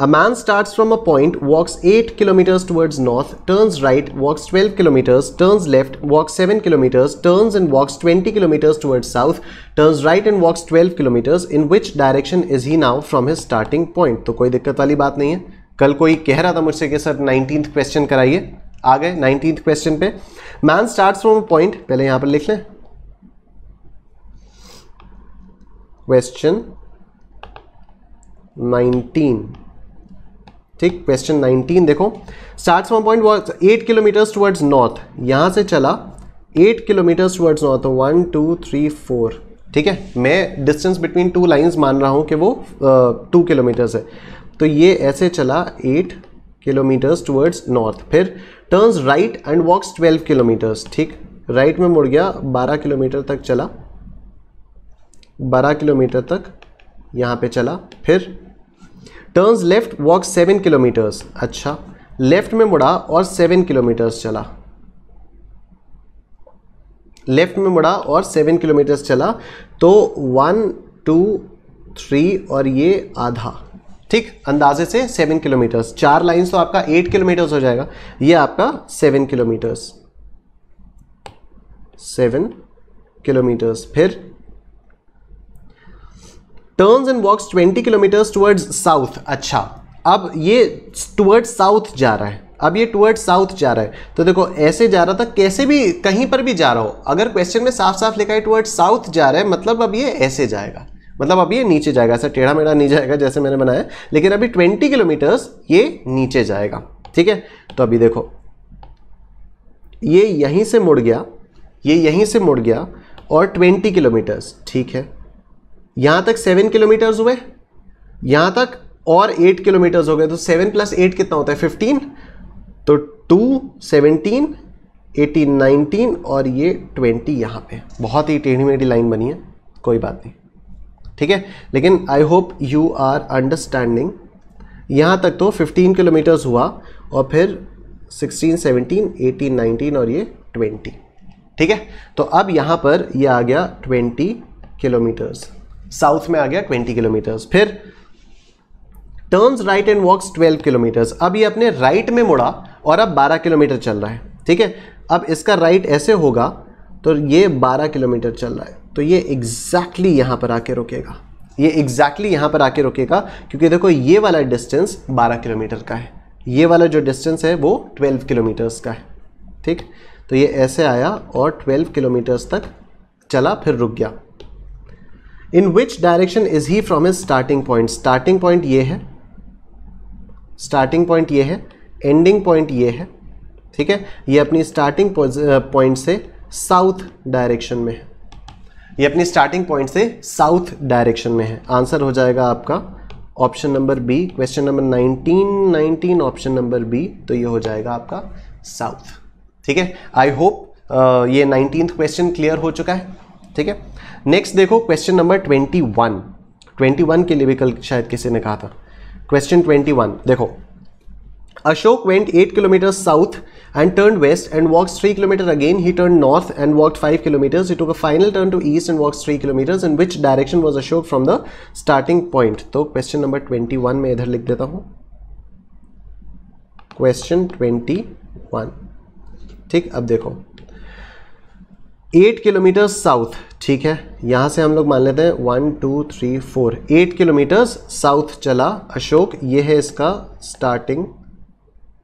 A man starts from a point, walks 8 kilometers towards north, turns right, walks 12 kilometers, turns left, walks 7 kilometers, turns and walks 20 kilometers towards south, turns right and walks 12 kilometers. In which direction is he now from his starting point? तो कोई दिक्कत वाली बात नहीं है कल कोई कह रहा था मुझसे कि सर नाइनटीन क्वेश्चन कराइए आ गए नाइनटीन क्वेश्चन पे man start from a point पहले यहां पर लिख लें क्वेश्चन नाइनटीन ठीक क्वेश्चन 19 देखो start from point eight kilometres towards north यहाँ से चला eight kilometres towards north one two three four ठीक है मैं डिस्टेंस बिटवीन टू लाइंस मान रहा हूँ कि वो टू uh, किलोमीटर्स है तो ये ऐसे चला एट किलोमीटर्स टुवर्ड्स नॉर्थ फिर turns right and walks twelve kilometres ठीक राइट में मुड़ गया बारह किलोमीटर तक चला बारह किलोमीटर तक यहाँ पे चला फिर turns left walk seven kilometres अच्छा लेफ्ट में मुड़ा और सेवन किलोमीटर्स चला लेफ्ट में मुड़ा और सेवन किलोमीटर्स चला तो वन टू थ्री और ये आधा ठीक अंदाजे से सेवन किलोमीटर्स चार लाइन्स तो आपका एट किलोमीटर्स हो जाएगा ये आपका सेवन किलोमीटर्स सेवन किलोमीटर्स फिर turns and walks 20 kilometres towards south अच्छा अब ये टुवर्ड्स साउथ जा रहा है अब ये टुवर्ड साउथ जा रहा है तो देखो ऐसे जा रहा था कैसे भी कहीं पर भी जा रहा हो अगर क्वेश्चन में साफ साफ लिखा है टूवर्ड साउथ जा रहा है मतलब अब ये ऐसे जाएगा मतलब अब ये नीचे जाएगा ऐसा टेढ़ा मेढ़ा नहीं जाएगा जैसे मैंने बनाया लेकिन अभी ट्वेंटी किलोमीटर्स ये नीचे जाएगा ठीक है तो अभी देखो ये यहीं से मुड़ गया ये यहीं से मुड़ गया और ट्वेंटी किलोमीटर्स ठीक है यहाँ तक सेवन किलोमीटर्स हुए यहाँ तक और एट किलोमीटर्स हो गए तो सेवन प्लस एट कितना होता है फिफ्टीन तो टू सेवनटीन एटीन नाइनटीन और ये ट्वेंटी यहाँ पे बहुत ही टेढ़ी मेढ़ी लाइन बनी है कोई बात नहीं ठीक है लेकिन I hope you are understanding यहाँ तक तो फिफ्टीन किलोमीटर्स हुआ और फिर सिक्सटीन सेवनटीन एटीन नाइनटीन और ये ट्वेंटी ठीक है तो अब यहाँ पर ये आ गया ट्वेंटी किलोमीटर्स साउथ में आ गया ट्वेंटी किलोमीटर्स फिर turns right and walks twelve kilometres अब ये अपने राइट में मुड़ा और अब बारह किलोमीटर चल रहा है ठीक है अब इसका राइट ऐसे होगा तो ये बारह किलोमीटर चल रहा है तो ये एग्जैक्टली exactly यहाँ पर आके रुकेगा ये एग्जैक्टली exactly यहाँ पर आके रुकेगा क्योंकि देखो ये वाला डिस्टेंस 12 किलोमीटर का है ये वाला जो डिस्टेंस है वो 12 किलोमीटर्स का है ठीक तो ये ऐसे आया और 12 किलोमीटर्स तक चला फिर रुक गया in which direction is he from his starting point starting point ये है स्टार्टिंग पॉइंट ये है एंडिंग पॉइंट ये है ठीक है ये अपनी स्टार्टिंग पॉइंट से साउथ डायरेक्शन में है ये अपनी स्टार्टिंग पॉइंट से साउथ डायरेक्शन में है आंसर हो जाएगा आपका option number B question number 19 19 option number B तो ये हो जाएगा आपका साउथ ठीक है आई होप ये नाइनटीन क्वेश्चन क्लियर हो चुका है ठीक है नेक्स्ट देखो question number twenty one twenty one के लिए भी कल शायद किसी ने कहा था क्वेश्चन ट्वेंटी वन देखो Ashok went eight kilometre south and turn west and walk three kilometre again he turn north and walk five kilometres final turn to east and walk three kilometres in which direction was Ashok from the starting point तो question number twenty one में इधर लिख देता हूं question twenty one ठीक अब देखो eight kilometre south ठीक है यहाँ से हम लोग मान लेते हैं one two three four eight kilometres south चला अशोक ये है इसका स्टार्टिंग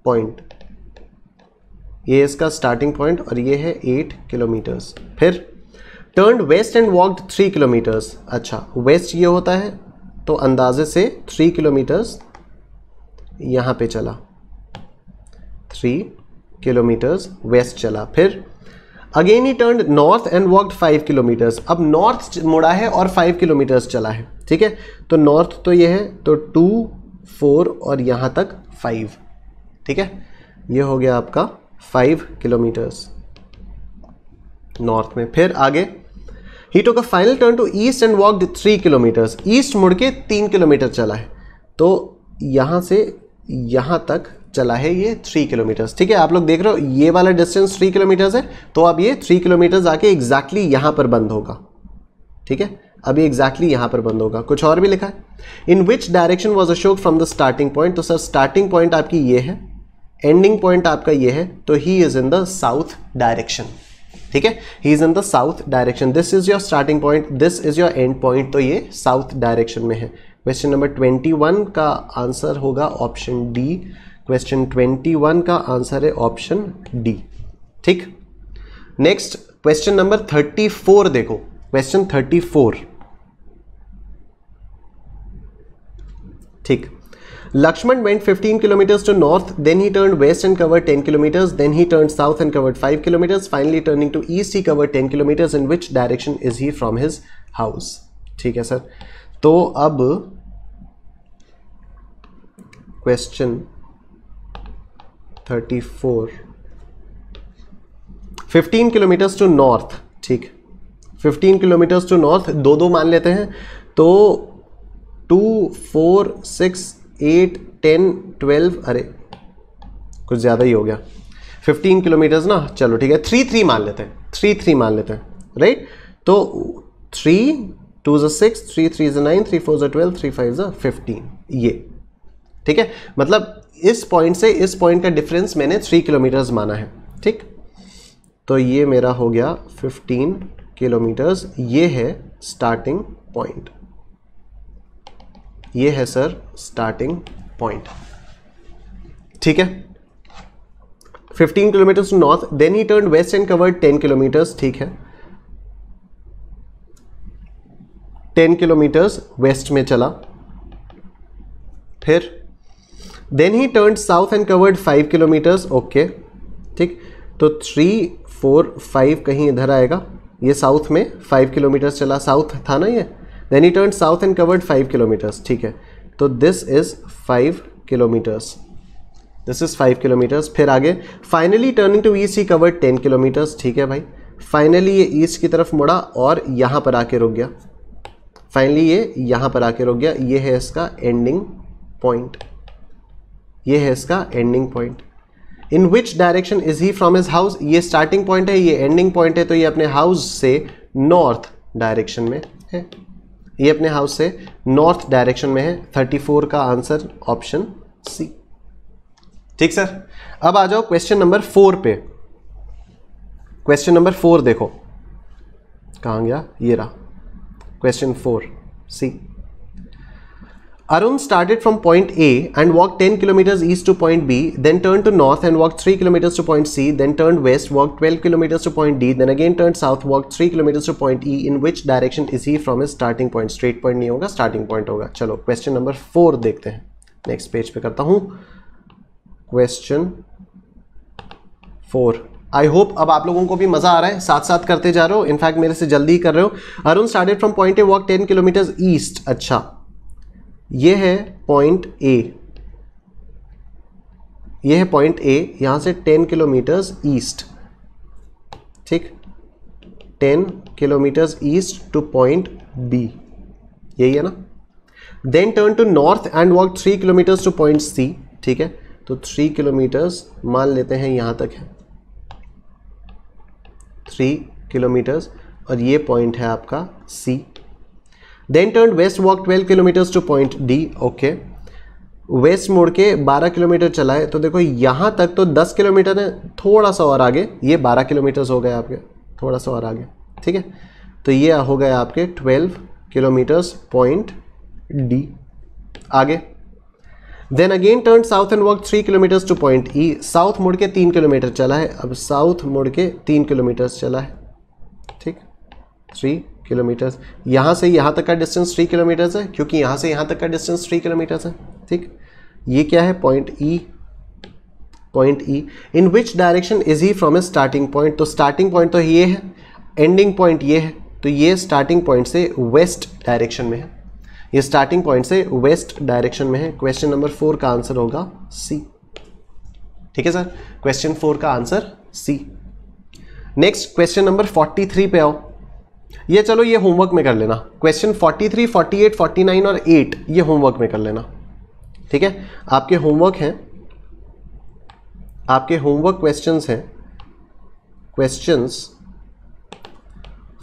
पॉइंट ये इसका स्टार्टिंग पॉइंट और ये है एट किलोमीटर्स फिर turn west and walked three kilometres अच्छा वेस्ट ये होता है तो अंदाजे से थ्री किलोमीटर्स यहाँ पे चला थ्री किलोमीटर्स वेस्ट चला फिर again he turn north and walked five kilometres अब नॉर्थ मुड़ा है और फाइव किलोमीटर्स चला है ठीक है तो नॉर्थ तो ये है तो टू फोर और यहाँ तक फाइव ठीक है ये हो गया आपका फाइव किलोमीटर्स नॉर्थ में फिर आगे he took a final turn to east and walked three kilometres east मुड़ के तीन किलोमीटर चला है तो यहाँ से यहाँ तक चला है ये थ्री किलोमीटर्स ठीक है आप लोग देख रहे हो ये वाला डिस्टेंस थ्री किलोमीटर्स है तो अब ये थ्री किलोमीटर्स आके एग्जैक्टली यहां पर बंद होगा ठीक है अभी एग्जैक्टली exactly यहाँ पर बंद होगा कुछ और भी लिखा है in which direction was Ashok from the starting point तो सर स्टार्टिंग पॉइंट आपकी ये है एंडिंग पॉइंट आपका ये है तो he is in the south direction ठीक है he is in the south direction this is your starting point this is your end point तो ये साउथ डायरेक्शन में है क्वेश्चन नंबर ट्वेंटी का आंसर होगा ऑप्शन डी क्वेश्चन वन का answer है ऑप्शन डी ठीक next question number thirty four देखो क्वेश्चन थर्टी फोर ठीक Lakshman went fifteen kilometres to north then he turn west and cover ten kilometres then he turn south and covered five kilometres finally turning to east he cover ten kilometres in which direction is he from his house ठीक है sir तो अब question thirty four fifteen kilometres to north ठीक fifteen kilometres to north दो दो मान लेते हैं तो two four six eight ten twelve अरे कुछ ज़्यादा ही हो गया फिफ्टीन किलोमीटर्स ना चलो ठीक है थ्री थ्री मान लेते हैं थ्री थ्री मान लेते हैं राइट तो three twos six three threes nine three fours twelve three fives fifteen ये ठीक है मतलब इस पॉइंट से इस पॉइंट का डिफरेंस मैंने थ्री किलोमीटर्स माना है ठीक तो ये मेरा हो गया फिफ्टीन किलोमीटर्स ये है स्टार्टिंग पॉइंट ये है सर स्टार्टिंग पॉइंट ठीक है 15 kilometres north then he turn west and covered 10 kilometres ठीक है 10 किलोमीटर्स वेस्ट में चला फिर then he turn south and covered five kilometres okay ठीक तो थ्री फोर फाइव कहीं इधर आएगा ये साउथ में फाइव किलोमीटर्स चला साउथ था ना ये then he turn south and covered five kilometres ठीक है तो this is five kilometres this is five kilometres फिर आगे finally turning to east he covered ten kilometres ठीक है भाई फाइनली ये ईस्ट की तरफ मुड़ा और यहाँ पर आके रुक गया फाइनली ये यहाँ पर आके रुक गया ये है इसका एंडिंग पॉइंट ये है इसका ending point in which direction is he from his house ये स्टार्टिंग पॉइंट है ये एंडिंग पॉइंट है तो ये अपने हाउस से नॉर्थ डायरेक्शन में है ये अपने हाउस से नॉर्थ डायरेक्शन में है 34 का आंसर ऑप्शन सी ठीक सर अब आ जाओ क्वेश्चन नंबर फोर पे क्वेश्चन नंबर फोर देखो कहाँ गया ये रहा question four C Arun started from point A and walked 10 kilometers east to point B, then turned to north and walked 3 kilometers to point C, then turned west, walked 12 kilometers to point D, then again turned south, walked 3 kilometers to point E. In which direction is he from his starting point? Straight point नहीं होगा starting point होगा चलो question number four देखते हैं next page पे करता हूँ question four. I hope अब आप लोगों को भी मज़ा आ रहा है साथ साथ करते जा रहे हो इनफैक्ट मेरे से जल्दी ही कर रहे हो Arun started from point A walk ten kilometres east अच्छा ये है पॉइंट ए ये है पॉइंट ए यहां से टेन किलोमीटर्स ईस्ट ठीक ten kilometres east to point B यही है ना then turn to north and walk three kilometres to point C ठीक है तो थ्री किलोमीटर्स मान लेते हैं यहां तक है थ्री किलोमीटर्स और ये पॉइंट है आपका C then turn west walk 12 kilometres to point D okay west मोड़ के 12 किलोमीटर चलाए तो देखो यहाँ तक तो 10 किलोमीटर है थोड़ा सा और आगे ये 12 किलोमीटर्स हो गए आपके थोड़ा सा और आगे ठीक है तो ये हो गए आपके 12 किलोमीटर्स पॉइंट डी आगे then again turn south and walk three kilometres to point E south मुड़ के तीन किलोमीटर चला है अब साउथ मुड़ के तीन किलोमीटर्स चला है ठीक थ्री किलोमीटर्स यहाँ से यहाँ तक का डिस्टेंस थ्री किलोमीटर्स है क्योंकि यहाँ से यहाँ तक का डिस्टेंस थ्री किलोमीटर्स है ठीक ये क्या है point E point E in which direction is he from a starting point तो स्टार्टिंग पॉइंट तो ये है एंडिंग पॉइंट ये है तो ये स्टार्टिंग पॉइंट से वेस्ट डायरेक्शन में है ये स्टार्टिंग पॉइंट से वेस्ट डायरेक्शन में है क्वेश्चन नंबर फोर का आंसर होगा सी ठीक है सर क्वेश्चन फोर का answer C next question number forty three पे आओ ये चलो ये होमवर्क में कर लेना क्वेश्चन 43, 48, 49 और 8 ये होमवर्क में कर लेना ठीक है आपके होमवर्क हैं आपके होमवर्क क्वेश्चंस हैं क्वेश्चंस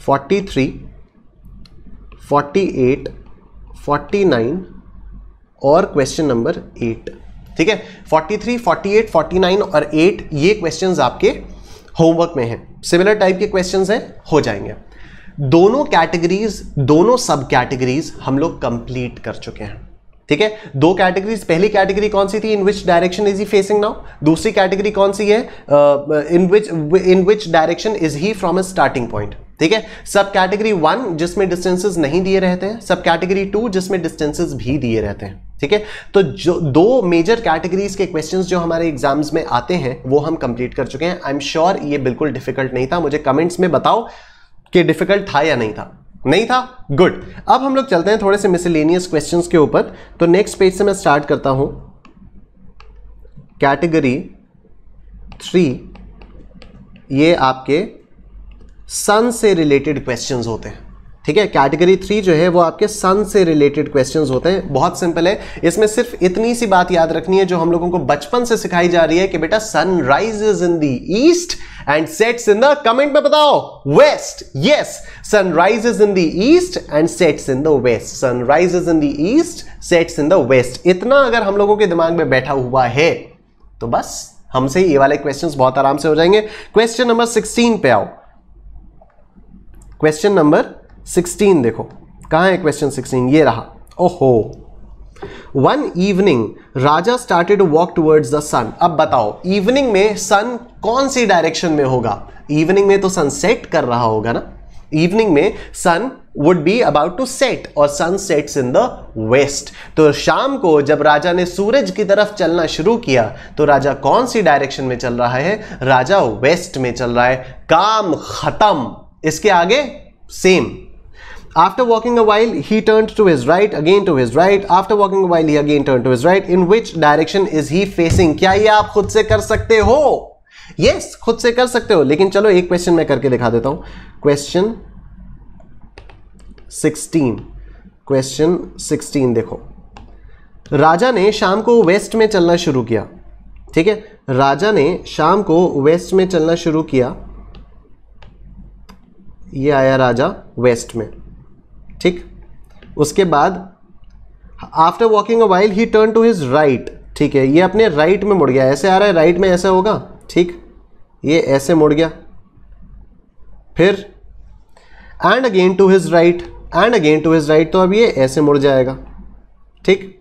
43, 48, 49 और क्वेश्चन नंबर 8 ठीक है 43, 48, 49 और 8 ये क्वेश्चंस आपके होमवर्क में हैं सिमिलर टाइप के क्वेश्चंस हैं हो जाएंगे दोनों कैटेगरीज दोनों सब कैटेगरीज हम लोग कंप्लीट कर चुके हैं ठीक है दो कैटेगरीज पहली कैटेगरी कौन सी थी in which direction is he facing now दूसरी कैटेगरी कौन सी है in which in which direction is he from a starting point ठीक है सब कैटेगरी वन जिसमें डिस्टेंसेज नहीं दिए रहते हैं सब कैटेगरी टू जिसमें डिस्टेंसेज भी दिए रहते हैं ठीक है तो जो दो मेजर कैटेगरीज के क्वेश्चंस जो हमारे एग्जाम्स में आते हैं वो हम कंप्लीट कर चुके हैं आई एम श्योर ये बिल्कुल डिफिकल्ट नहीं था मुझे कमेंट्स में बताओ कि डिफिकल्ट था या नहीं था नहीं था गुड अब हम लोग चलते हैं थोड़े से मिसलेनियस क्वेश्चन के ऊपर तो नेक्स्ट पेज से मैं स्टार्ट करता हूं कैटेगरी थ्री ये आपके सन से रिलेटेड क्वेश्चंस होते हैं ठीक है कैटेगरी थ्री जो है वो आपके सन से रिलेटेड क्वेश्चन होते हैं बहुत सिंपल है इसमें सिर्फ इतनी सी बात याद रखनी है जो हम लोगों को बचपन से सिखाई जा रही है कि बेटा sun rise in the east and sets in the comment में बताओ west yes sun is in the east and sets in the west sun rises in the east sets in the west इतना अगर हम लोगों के दिमाग में बैठा हुआ है तो बस हमसे ये वाले क्वेश्चंस बहुत आराम से हो जाएंगे क्वेश्चन नंबर 16 पे आओ क्वेश्चन नंबर सिक्सटीन देखो कहा है क्वेश्चन सिक्सटीन ये रहा ओहो one evening Raja started walk towards the sun अब बताओ इवनिंग में सन कौन सी डायरेक्शन में होगा इवनिंग में तो सन सेट कर रहा होगा ना इवनिंग में sun would be about to set और sun sets in the west तो शाम को जब राजा ने सूरज की तरफ चलना शुरू किया तो राजा कौन सी डायरेक्शन में चल रहा है राजा वेस्ट में चल रहा है काम खत्म इसके आगे same After walking a while, he turned to his right, again to his right. After walking a while, he again turned to his right. In which direction is he facing? क्या ये आप खुद से कर सकते हो yes, खुद से कर सकते हो लेकिन चलो एक क्वेश्चन मैं करके दिखा देता हूं क्वेश्चन 16 क्वेश्चन 16 देखो राजा ने शाम को वेस्ट में चलना शुरू किया ठीक है राजा ने शाम को वेस्ट में चलना शुरू किया ये आया राजा वेस्ट में ठीक उसके बाद after walking a he turn to his right ठीक है ये अपने राइट right में मुड़ गया ऐसे आ रहा है राइट right में ऐसा होगा ठीक ये ऐसे मुड़ गया फिर and again to his right and again to his right तो अब ये ऐसे मुड़ जाएगा ठीक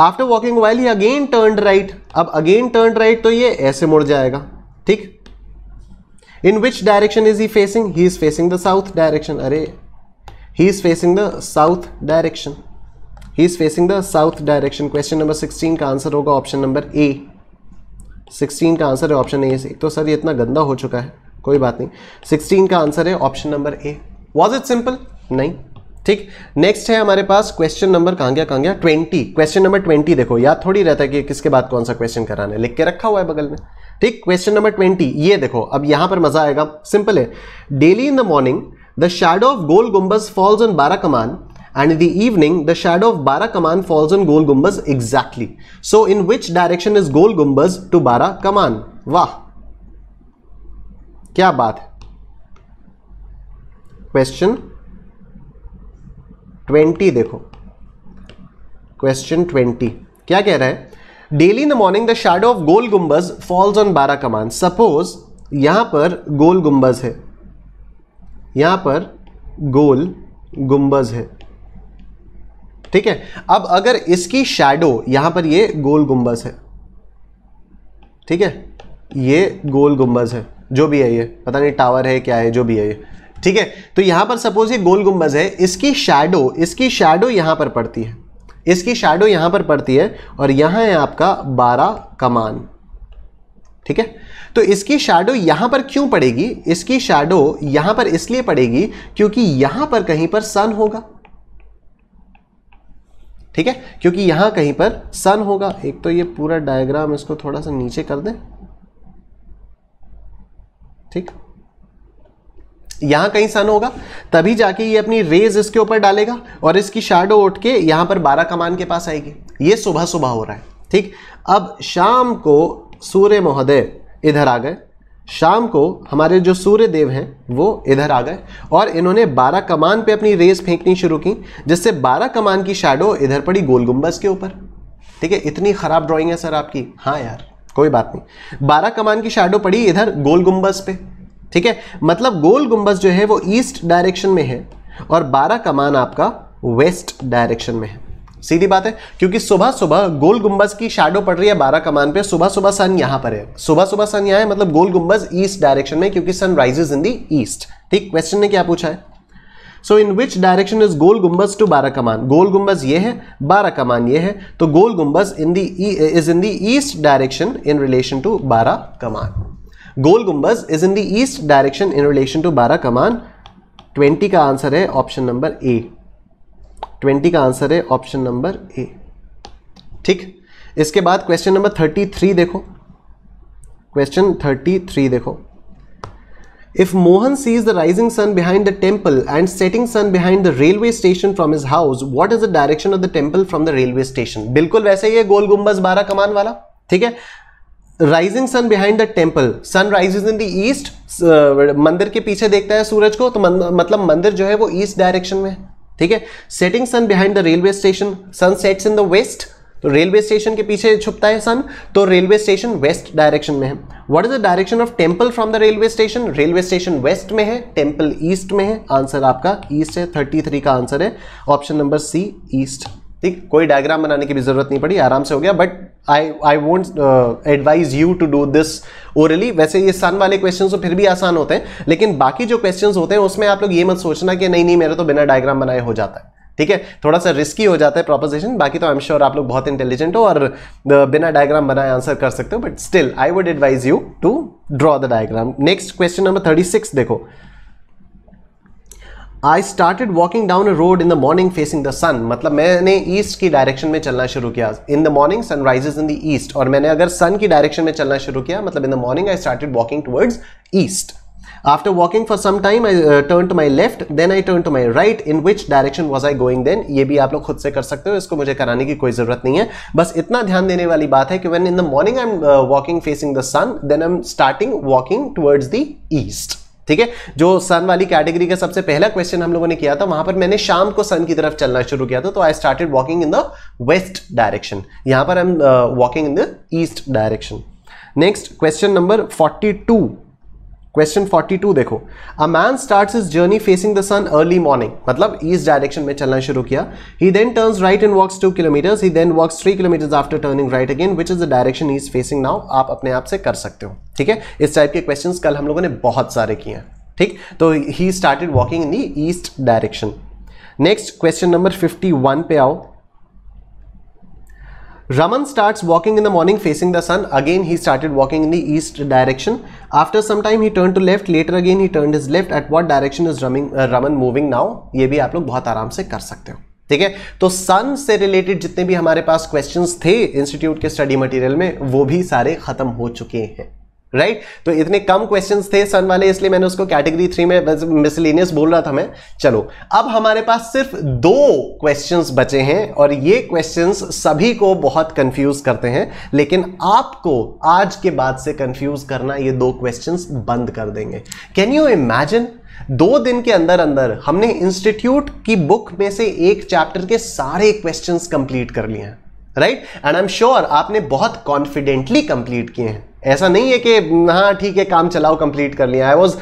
after walking while he again turn right अब अगेन टर्न राइट तो ये ऐसे मुड़ जाएगा ठीक in which direction is he facing he is facing the south direction अरे he is facing the south direction he is facing the south direction question number 16 का answer होगा ऑप्शन नंबर ए 16 का आंसर है ऑप्शन ए से तो sir ये इतना गंदा हो चुका है कोई बात नहीं 16 का आंसर है option number A was it simple नहीं ठीक नेक्स्ट है हमारे पास क्वेश्चन नंबर कहाँ गया कहाँ गया ट्वेंटी क्वेश्चन नंबर ट्वेंटी देखो याद थोड़ी रहता है कि किसके बाद कौन सा क्वेश्चन कराना है लिख के रखा हुआ है बगल में ठीक क्वेश्चन नंबर ट्वेंटी ये देखो अब यहाँ पर मजा आएगा सिंपल है daily in the morning The shadow of Gol Gumbaz falls on Barakaman and in the evening the shadow of Barakaman falls on Gol Gumbaz exactly. So in which direction is Gol Gumbaz to Barakaman? वाह क्या बात है question twenty देखो question twenty क्या कह रहा है daily in the morning the shadow of Gol Gumbaz falls on बारह कमान सपोज यहां पर गोल गुम्बज है यहाँ पर गोल गुंबज है ठीक है अब अगर इसकी शैडो यहाँ पर ये गोल गुंबज है ठीक है ये गोल गुंबज है जो भी है ये पता नहीं टावर है क्या है जो भी है ये ठीक है तो यहाँ पर सपोज ये गोल गुंबज है इसकी शैडो इसकी शैडो यहाँ पर पड़ती है इसकी शैडो यहाँ पर पड़ती है और यहाँ है आपका बारह कमान ठीक है तो इसकी शैडो यहां पर क्यों पड़ेगी इसकी शैडो यहां पर इसलिए पड़ेगी क्योंकि यहां पर कहीं पर सन होगा ठीक है क्योंकि यहां कहीं पर सन होगा एक तो ये पूरा डायग्राम इसको थोड़ा सा नीचे कर दें ठीक यहां कहीं सन होगा तभी जाके ये अपनी रेज इसके ऊपर डालेगा और इसकी शाडो उठ के यहां पर बारह कमान के पास आएगी ये सुबह सुबह हो रहा है ठीक अब शाम को सूर्य महोदय इधर आ गए शाम को हमारे जो सूर्य देव हैं वो इधर आ गए और इन्होंने बारह कमान पे अपनी रेस फेंकनी शुरू की जिससे बारह कमान की शैडो इधर पड़ी गोल गुम्बस के ऊपर ठीक है इतनी ख़राब ड्राइंग है सर आपकी हाँ यार कोई बात नहीं बारह कमान की शैडो पड़ी इधर गोल गुम्बस पे ठीक है मतलब गोल गुम्बस जो है वो ईस्ट डायरेक्शन में है और बारह कमान आपका वेस्ट डायरेक्शन में है सीधी बात है क्योंकि सुबह सुबह गोल गुंबज की शेडो पड़ रही है बारह कमान पे सुबह सुबह सन यहां पर है सुबह सुबह सन यहां है मतलब गोल गुंबज ईस्ट डायरेक्शन में क्योंकि sun rises in the east ठीक क्वेश्चन ने क्या पूछा है सो इन विच डायरेक्शन इज गोल गुंबज टू बारह कमान गोल गुंबज ये है बारह कमान ये है तो Gol Gumbaz in the is in the east direction in relation to Bara Kaman Gol Gumbaz is in the east direction in relation to Bara Kaman twenty का आंसर है ऑप्शन नंबर ए ट्वेंटी का आंसर है ऑप्शन नंबर ए ठीक इसके बाद क्वेश्चन नंबर थर्टी थ्री देखो question thirty three देखो if Mohan sees the rising sun behind the temple and setting sun behind the railway station from his house what is the direction of the temple from the railway station बिल्कुल वैसे ही है गोल गुम्बज बारह कमान वाला ठीक है rising sun behind the temple sun rise in the east मंदिर के पीछे देखता है सूरज को तो मतलब मंदिर जो है वो ईस्ट डायरेक्शन में ठीक है setting sun behind the railway station sun sets in the west तो रेलवे स्टेशन के पीछे छुपता है सन तो रेलवे स्टेशन वेस्ट डायरेक्शन में है what is the direction of temple from the railway station railway station west में है टेम्पल ईस्ट में है आंसर आपका ईस्ट है 33 का आंसर है ऑप्शन नंबर सी ईस्ट ठीक कोई डायग्राम बनाने की भी जरूरत नहीं पड़ी आराम से हो गया but I I won't advise you to do this orally वैसे ये सन वाले क्वेश्चन तो फिर भी आसान होते हैं लेकिन बाकी जो क्वेश्चन होते हैं उसमें आप लोग ये मत सोचना कि नहीं नहीं मेरा तो बिना डायग्राम बनाए हो जाता है ठीक है थोड़ा सा रिस्की हो जाता है प्रोपोजिशन बाकी तो आई एम श्योर आप लोग बहुत इंटेलिजेंट हो और uh, बिना डायग्राम बनाए आंसर कर सकते हो but still I would advise you to draw the diagram next question number thirty six देखो I started walking down a road in the morning facing the sun मतलब मैंने ईस्ट की direction में चलना शुरू किया in the morning sun rise in the east और मैंने अगर सन की डायरेक्शन में चलना शुरू किया मतलब in the morning I started walking towards east after walking for some time I turn to my left then I turn to my right in which direction was I going देन ये भी आप लोग खुद से कर सकते हो इसको मुझे कराने की कोई ज़रूरत नहीं है बस इतना ध्यान देने वाली बात है कि in the morning I am walking facing the sun then I am starting walking towards the east ठीक है जो सन वाली कैटेगरी का सबसे पहला क्वेश्चन हम लोगों ने किया था वहां पर मैंने शाम को सन की तरफ चलना शुरू किया था तो I started walking in the west direction यहां पर I am walking in the east direction next question number two question 42 देखो a man starts his journey facing the sun early morning मतलब ईस्ट डायरेक्शन में चलना शुरू किया he then turns right and walks two kilometers he then walks three kilometers after turning right again which is the direction he's facing now आप अपने आप से कर सकते हो ठीक है इस टाइप के क्वेश्चन कल हम लोगों ने बहुत सारे किए हैं ठीक तो he started walking in the east direction next question number 51 पे आओ Raman starts walking in the morning facing the sun. Again, he started walking in the east direction. After some time, he turned to left. Later again, he turned his left. At what direction is Raman, uh, Raman moving now? ये भी आप लोग बहुत आराम से कर सकते हो ठीक है तो सन से रिलेटेड जितने भी हमारे पास क्वेश्चंस थे इंस्टीट्यूट के स्टडी मटेरियल में वो भी सारे खत्म हो चुके हैं राइट right? तो इतने कम क्वेश्चंस थे सन वाले इसलिए मैंने उसको कैटेगरी थ्री में मिसलिनियस बोल रहा था मैं चलो अब हमारे पास सिर्फ दो क्वेश्चंस बचे हैं और ये क्वेश्चंस सभी को बहुत कंफ्यूज करते हैं लेकिन आपको आज के बाद से कंफ्यूज करना ये दो क्वेश्चंस बंद कर देंगे कैन यू इमेजिन दो दिन के अंदर अंदर हमने इंस्टीट्यूट की बुक में से एक चैप्टर के सारे क्वेश्चंस कंप्लीट कर लिए हैं right and I am sure आपने बहुत कॉन्फिडेंटली कंप्लीट किए हैं ऐसा नहीं है कि हाँ ठीक है काम चलाओ कंप्लीट कर लिया I was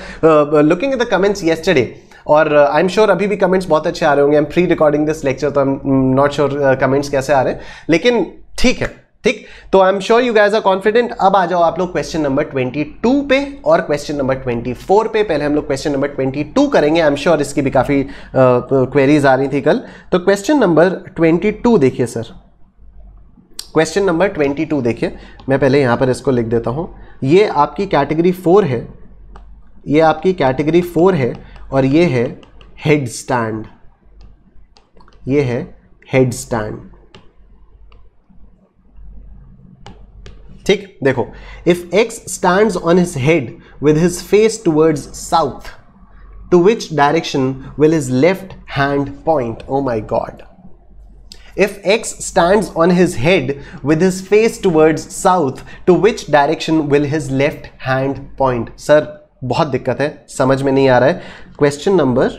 looking in the comments yesterday और आई एम श्योर अभी भी कमेंट्स बहुत अच्छे आ रहे होंगे I am pre recording this lecture तो I am not sure comments कैसे आ रहे हैं लेकिन ठीक है ठीक तो I am sure you guys are confident अब आ जाओ आप लोग क्वेश्चन नंबर 22 पे और क्वेश्चन नंबर 24 पे पहले हम लोग क्वेश्चन नंबर 22 करेंगे आई एम श्योर इसकी भी काफ़ी क्वेरीज uh, आ रही थी कल तो क्वेश्चन नंबर टू देखिए sir question number twenty two देखिए मैं पहले यहाँ पर इसको लिख देता हूँ ये आपकी कैटेगरी फोर है ये आपकी कैटेगरी फोर है और ये है हेड स्टैंड ये है हेड स्टैंड ठीक देखो if X stand on his head with his face towards south to which direction will his left hand point oh my god If X stands on his head with his face towards south, to which direction will his left hand point? Sir बहुत दिक्कत है समझ में नहीं आ रहा है question number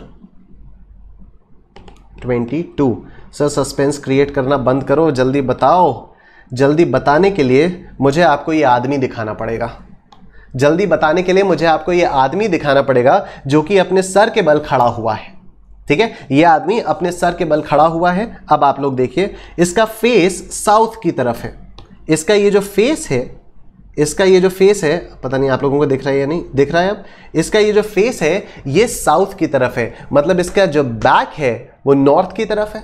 22 sir suspense create करना बंद करो जल्दी बताओ जल्दी बताने के लिए मुझे आपको ये आदमी दिखाना पड़ेगा जल्दी बताने के लिए मुझे आपको ये आदमी दिखाना पड़ेगा जो कि अपने सर के बल खड़ा हुआ है ठीक है ये आदमी अपने सर के बल खड़ा हुआ है अब आप लोग देखिए इसका फेस साउथ की तरफ है इसका ये जो फेस है इसका ये जो फेस है पता नहीं आप लोगों को दिख रहा है या नहीं दिख रहा है अब इसका ये जो फेस है ये साउथ की तरफ है मतलब इसका जो बैक है वो नॉर्थ की तरफ है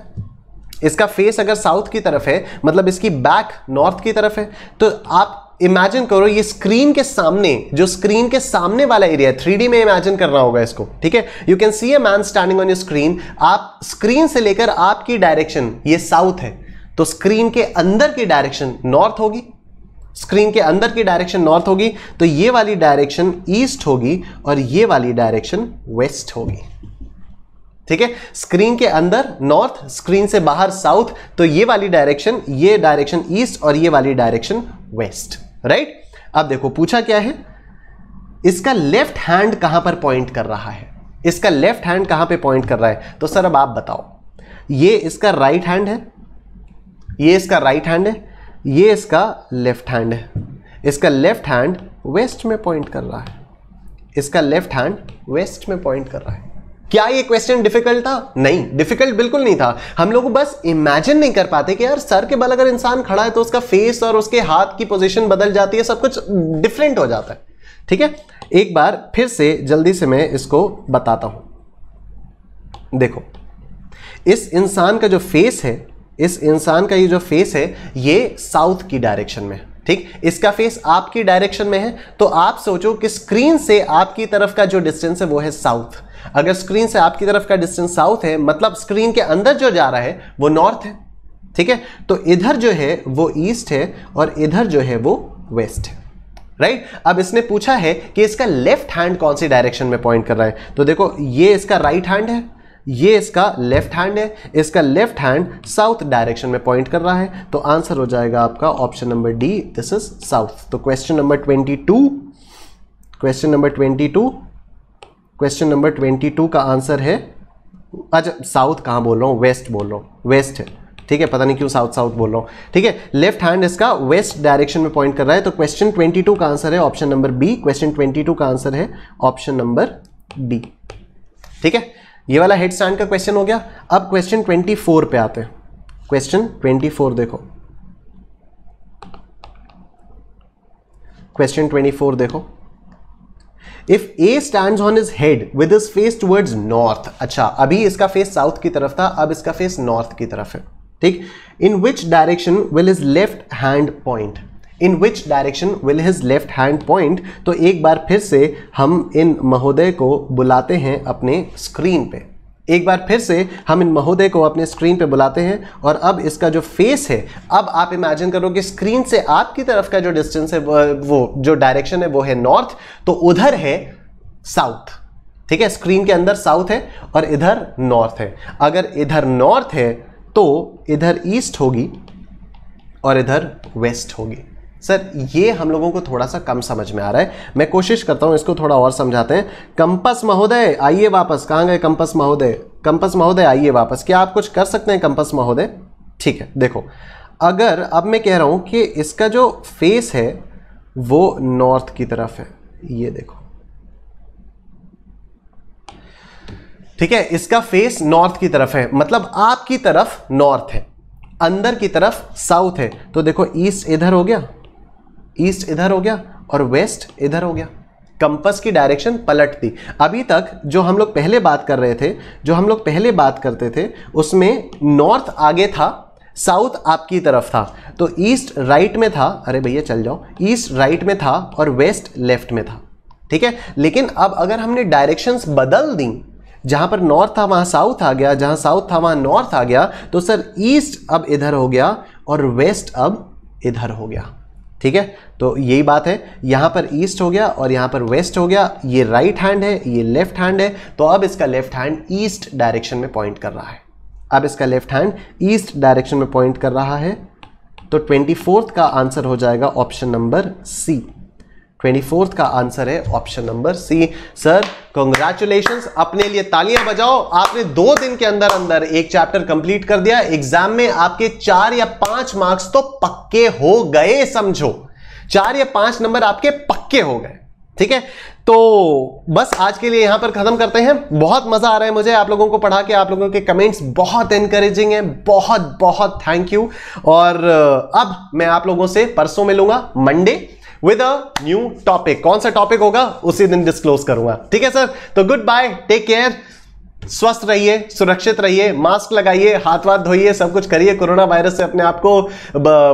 इसका फेस अगर साउथ की तरफ है मतलब इसकी बैक नॉर्थ की तरफ है तो आप इमेजिन करो ये स्क्रीन के सामने जो स्क्रीन के सामने वाला एरिया थ्री डी में इमेजिन करना होगा इसको ठीक है you can see a man standing on your screen आप स्क्रीन से लेकर आपकी डायरेक्शन ये साउथ है तो स्क्रीन के अंदर की डायरेक्शन नॉर्थ होगी स्क्रीन के अंदर की डायरेक्शन नॉर्थ होगी तो ये वाली डायरेक्शन ईस्ट होगी और ये वाली डायरेक्शन वेस्ट होगी ठीक है स्क्रीन के अंदर नॉर्थ स्क्रीन से बाहर साउथ तो ये वाली डायरेक्शन ये डायरेक्शन ईस्ट और ये वाली डायरेक्शन वेस्ट राइट अब देखो पूछा क्या है इसका लेफ्ट हैंड कहां पर पॉइंट कर रहा है इसका लेफ्ट हैंड कहां पे पॉइंट कर रहा है तो सर अब आप बताओ ये इसका राइट right हैंड है ये इसका राइट right हैंड है ये इसका लेफ्ट हैंड है इसका लेफ्ट हैंड वेस्ट में पॉइंट कर रहा है इसका लेफ्ट हैंड वेस्ट में पॉइंट कर रहा है क्या ये क्वेश्चन डिफिकल्ट था नहीं डिफिकल्ट बिल्कुल नहीं था हम लोग बस इमेजिन नहीं कर पाते कि यार सर के बल अगर इंसान खड़ा है तो उसका फेस और उसके हाथ की पोजिशन बदल जाती है सब कुछ डिफरेंट हो जाता है ठीक है एक बार फिर से जल्दी से मैं इसको बताता हूं देखो इस इंसान का जो फेस है इस इंसान का ये जो फेस है ये साउथ की डायरेक्शन में है ठीक इसका फेस आपकी डायरेक्शन में है तो आप सोचो कि स्क्रीन से आपकी तरफ का जो डिस्टेंस है वो है साउथ अगर स्क्रीन से आपकी तरफ का डिस्टेंस साउथ है मतलब स्क्रीन के अंदर जो जा रहा है वो नॉर्थ है ठीक है तो इधर जो है वो ईस्ट है और इधर जो है वो वेस्ट है राइट right? अब इसने पूछा है कि इसका लेफ्ट हैंड कौन सी डायरेक्शन में पॉइंट कर रहा है तो देखो ये इसका राइट right हैंड है ये इसका लेफ्ट हैंड है इसका लेफ्ट हैंड साउथ डायरेक्शन में पॉइंट कर रहा है तो आंसर हो जाएगा आपका option number D this is south तो question number twenty two question number twenty two question number twenty two का आंसर है अच्छा साउथ कहाँ बोल रहा हूँ वेस्ट बोल रहा हूँ वेस्ट है ठीक है पता नहीं क्यों साउथ साउथ बोल रहा हूँ ठीक है लेफ्ट हैंड इसका वेस्ट डायरेक्शन में पॉइंट कर रहा है तो क्वेश्चन 22 का आंसर है ऑप्शन नंबर बी क्वेश्चन 22 का आंसर है ऑप्शन नंबर डी ठीक है ये वाला हेड स्टैंड का क्वेश्चन हो गया अब क्वेश्चन 24 पे आते हैं क्वेश्चन 24 देखो क्वेश्चन ट्वेंटी फोर देखो if a stand on his head with his face towards north अच्छा अभी इसका फेस साउथ की तरफ था अब इसका फेस नॉर्थ की तरफ है ठीक in which direction will his left hand point in which direction will his left hand point तो एक बार फिर से हम इन महोदय को बुलाते हैं अपने स्क्रीन पे एक बार फिर से हम इन महोदय को अपने स्क्रीन पे बुलाते हैं और अब इसका जो फेस है अब आप इमेजिन करो कि स्क्रीन से आपकी तरफ का जो डिस्टेंस है वो जो डायरेक्शन है वो है नॉर्थ तो उधर है साउथ ठीक है स्क्रीन के अंदर साउथ है और इधर नॉर्थ है अगर इधर नॉर्थ है तो इधर ईस्ट होगी और इधर वेस्ट होगी सर ये हम लोगों को थोड़ा सा कम समझ में आ रहा है मैं कोशिश करता हूँ इसको थोड़ा और समझाते हैं कंपस महोदय आइए वापस कहाँ गए कंपस महोदय कंपस महोदय आइए वापस क्या आप कुछ कर सकते हैं कंपस महोदय ठीक है देखो अगर अब मैं कह रहा हूँ कि इसका जो फेस है वो नॉर्थ की तरफ है ये देखो ठीक है इसका फेस नॉर्थ की तरफ है मतलब आपकी तरफ नॉर्थ है अंदर की तरफ साउथ है तो देखो ईस्ट इधर हो गया ईस्ट इधर हो गया और वेस्ट इधर हो गया कंपस की डायरेक्शन पलट दी अभी तक जो हम लोग पहले बात कर रहे थे जो हम लोग पहले बात करते थे उसमें नॉर्थ आगे था साउथ आपकी तरफ था तो ईस्ट राइट में था अरे भैया चल जाओ ईस्ट राइट में था और वेस्ट लेफ्ट में था ठीक है लेकिन अब अगर हमने डायरेक्शंस बदल दी जहाँ पर नॉर्थ था वहाँ साउथ आ गया जहाँ साउथ था वहाँ नॉर्थ आ गया तो सर ईस्ट अब इधर हो गया और वेस्ट अब इधर हो गया ठीक है तो यही बात है यहां पर ईस्ट हो गया और यहां पर वेस्ट हो गया ये राइट हैंड है ये लेफ्ट हैंड है तो अब इसका लेफ्ट हैंड ईस्ट डायरेक्शन में पॉइंट कर रहा है अब इसका लेफ्ट हैंड ईस्ट डायरेक्शन में पॉइंट कर रहा है तो ट्वेंटी का आंसर हो जाएगा option number C twenty fourth का आंसर है option number C sir congratulation अपने लिए तालियां बजाओ आपने दो दिन के अंदर अंदर एक चैप्टर कंप्लीट कर दिया एग्जाम में आपके चार या पांच मार्क्स तो पक्के हो गए समझो चार या पांच नंबर आपके पक्के हो गए ठीक है तो बस आज के लिए यहां पर खत्म करते हैं बहुत मजा आ रहा है मुझे आप लोगों को पढ़ा के आप लोगों के कमेंट्स बहुत एनकरेजिंग है बहुत बहुत थैंक यू और अब मैं आप लोगों से परसों मिलूंगा Monday with a new topic कौन सा टॉपिक होगा उसी दिन डिस्क्लोज करूंगा ठीक है सर तो गुड बाय टेक केयर स्वस्थ रहिए सुरक्षित रहिए मास्क लगाइए हाथ वाथ धोइए सब कुछ करिए कोरोना वायरस से अपने आप को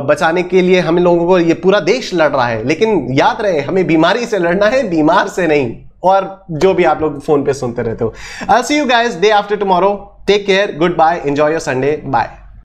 बचाने के लिए हम लोगों को ये पूरा देश लड़ रहा है लेकिन याद रहे हमें बीमारी से लड़ना है बीमार से नहीं और जो भी आप लोग फोन पे सुनते रहते हो I see you guys day after tomorrow take care goodbye enjoy your Sunday bye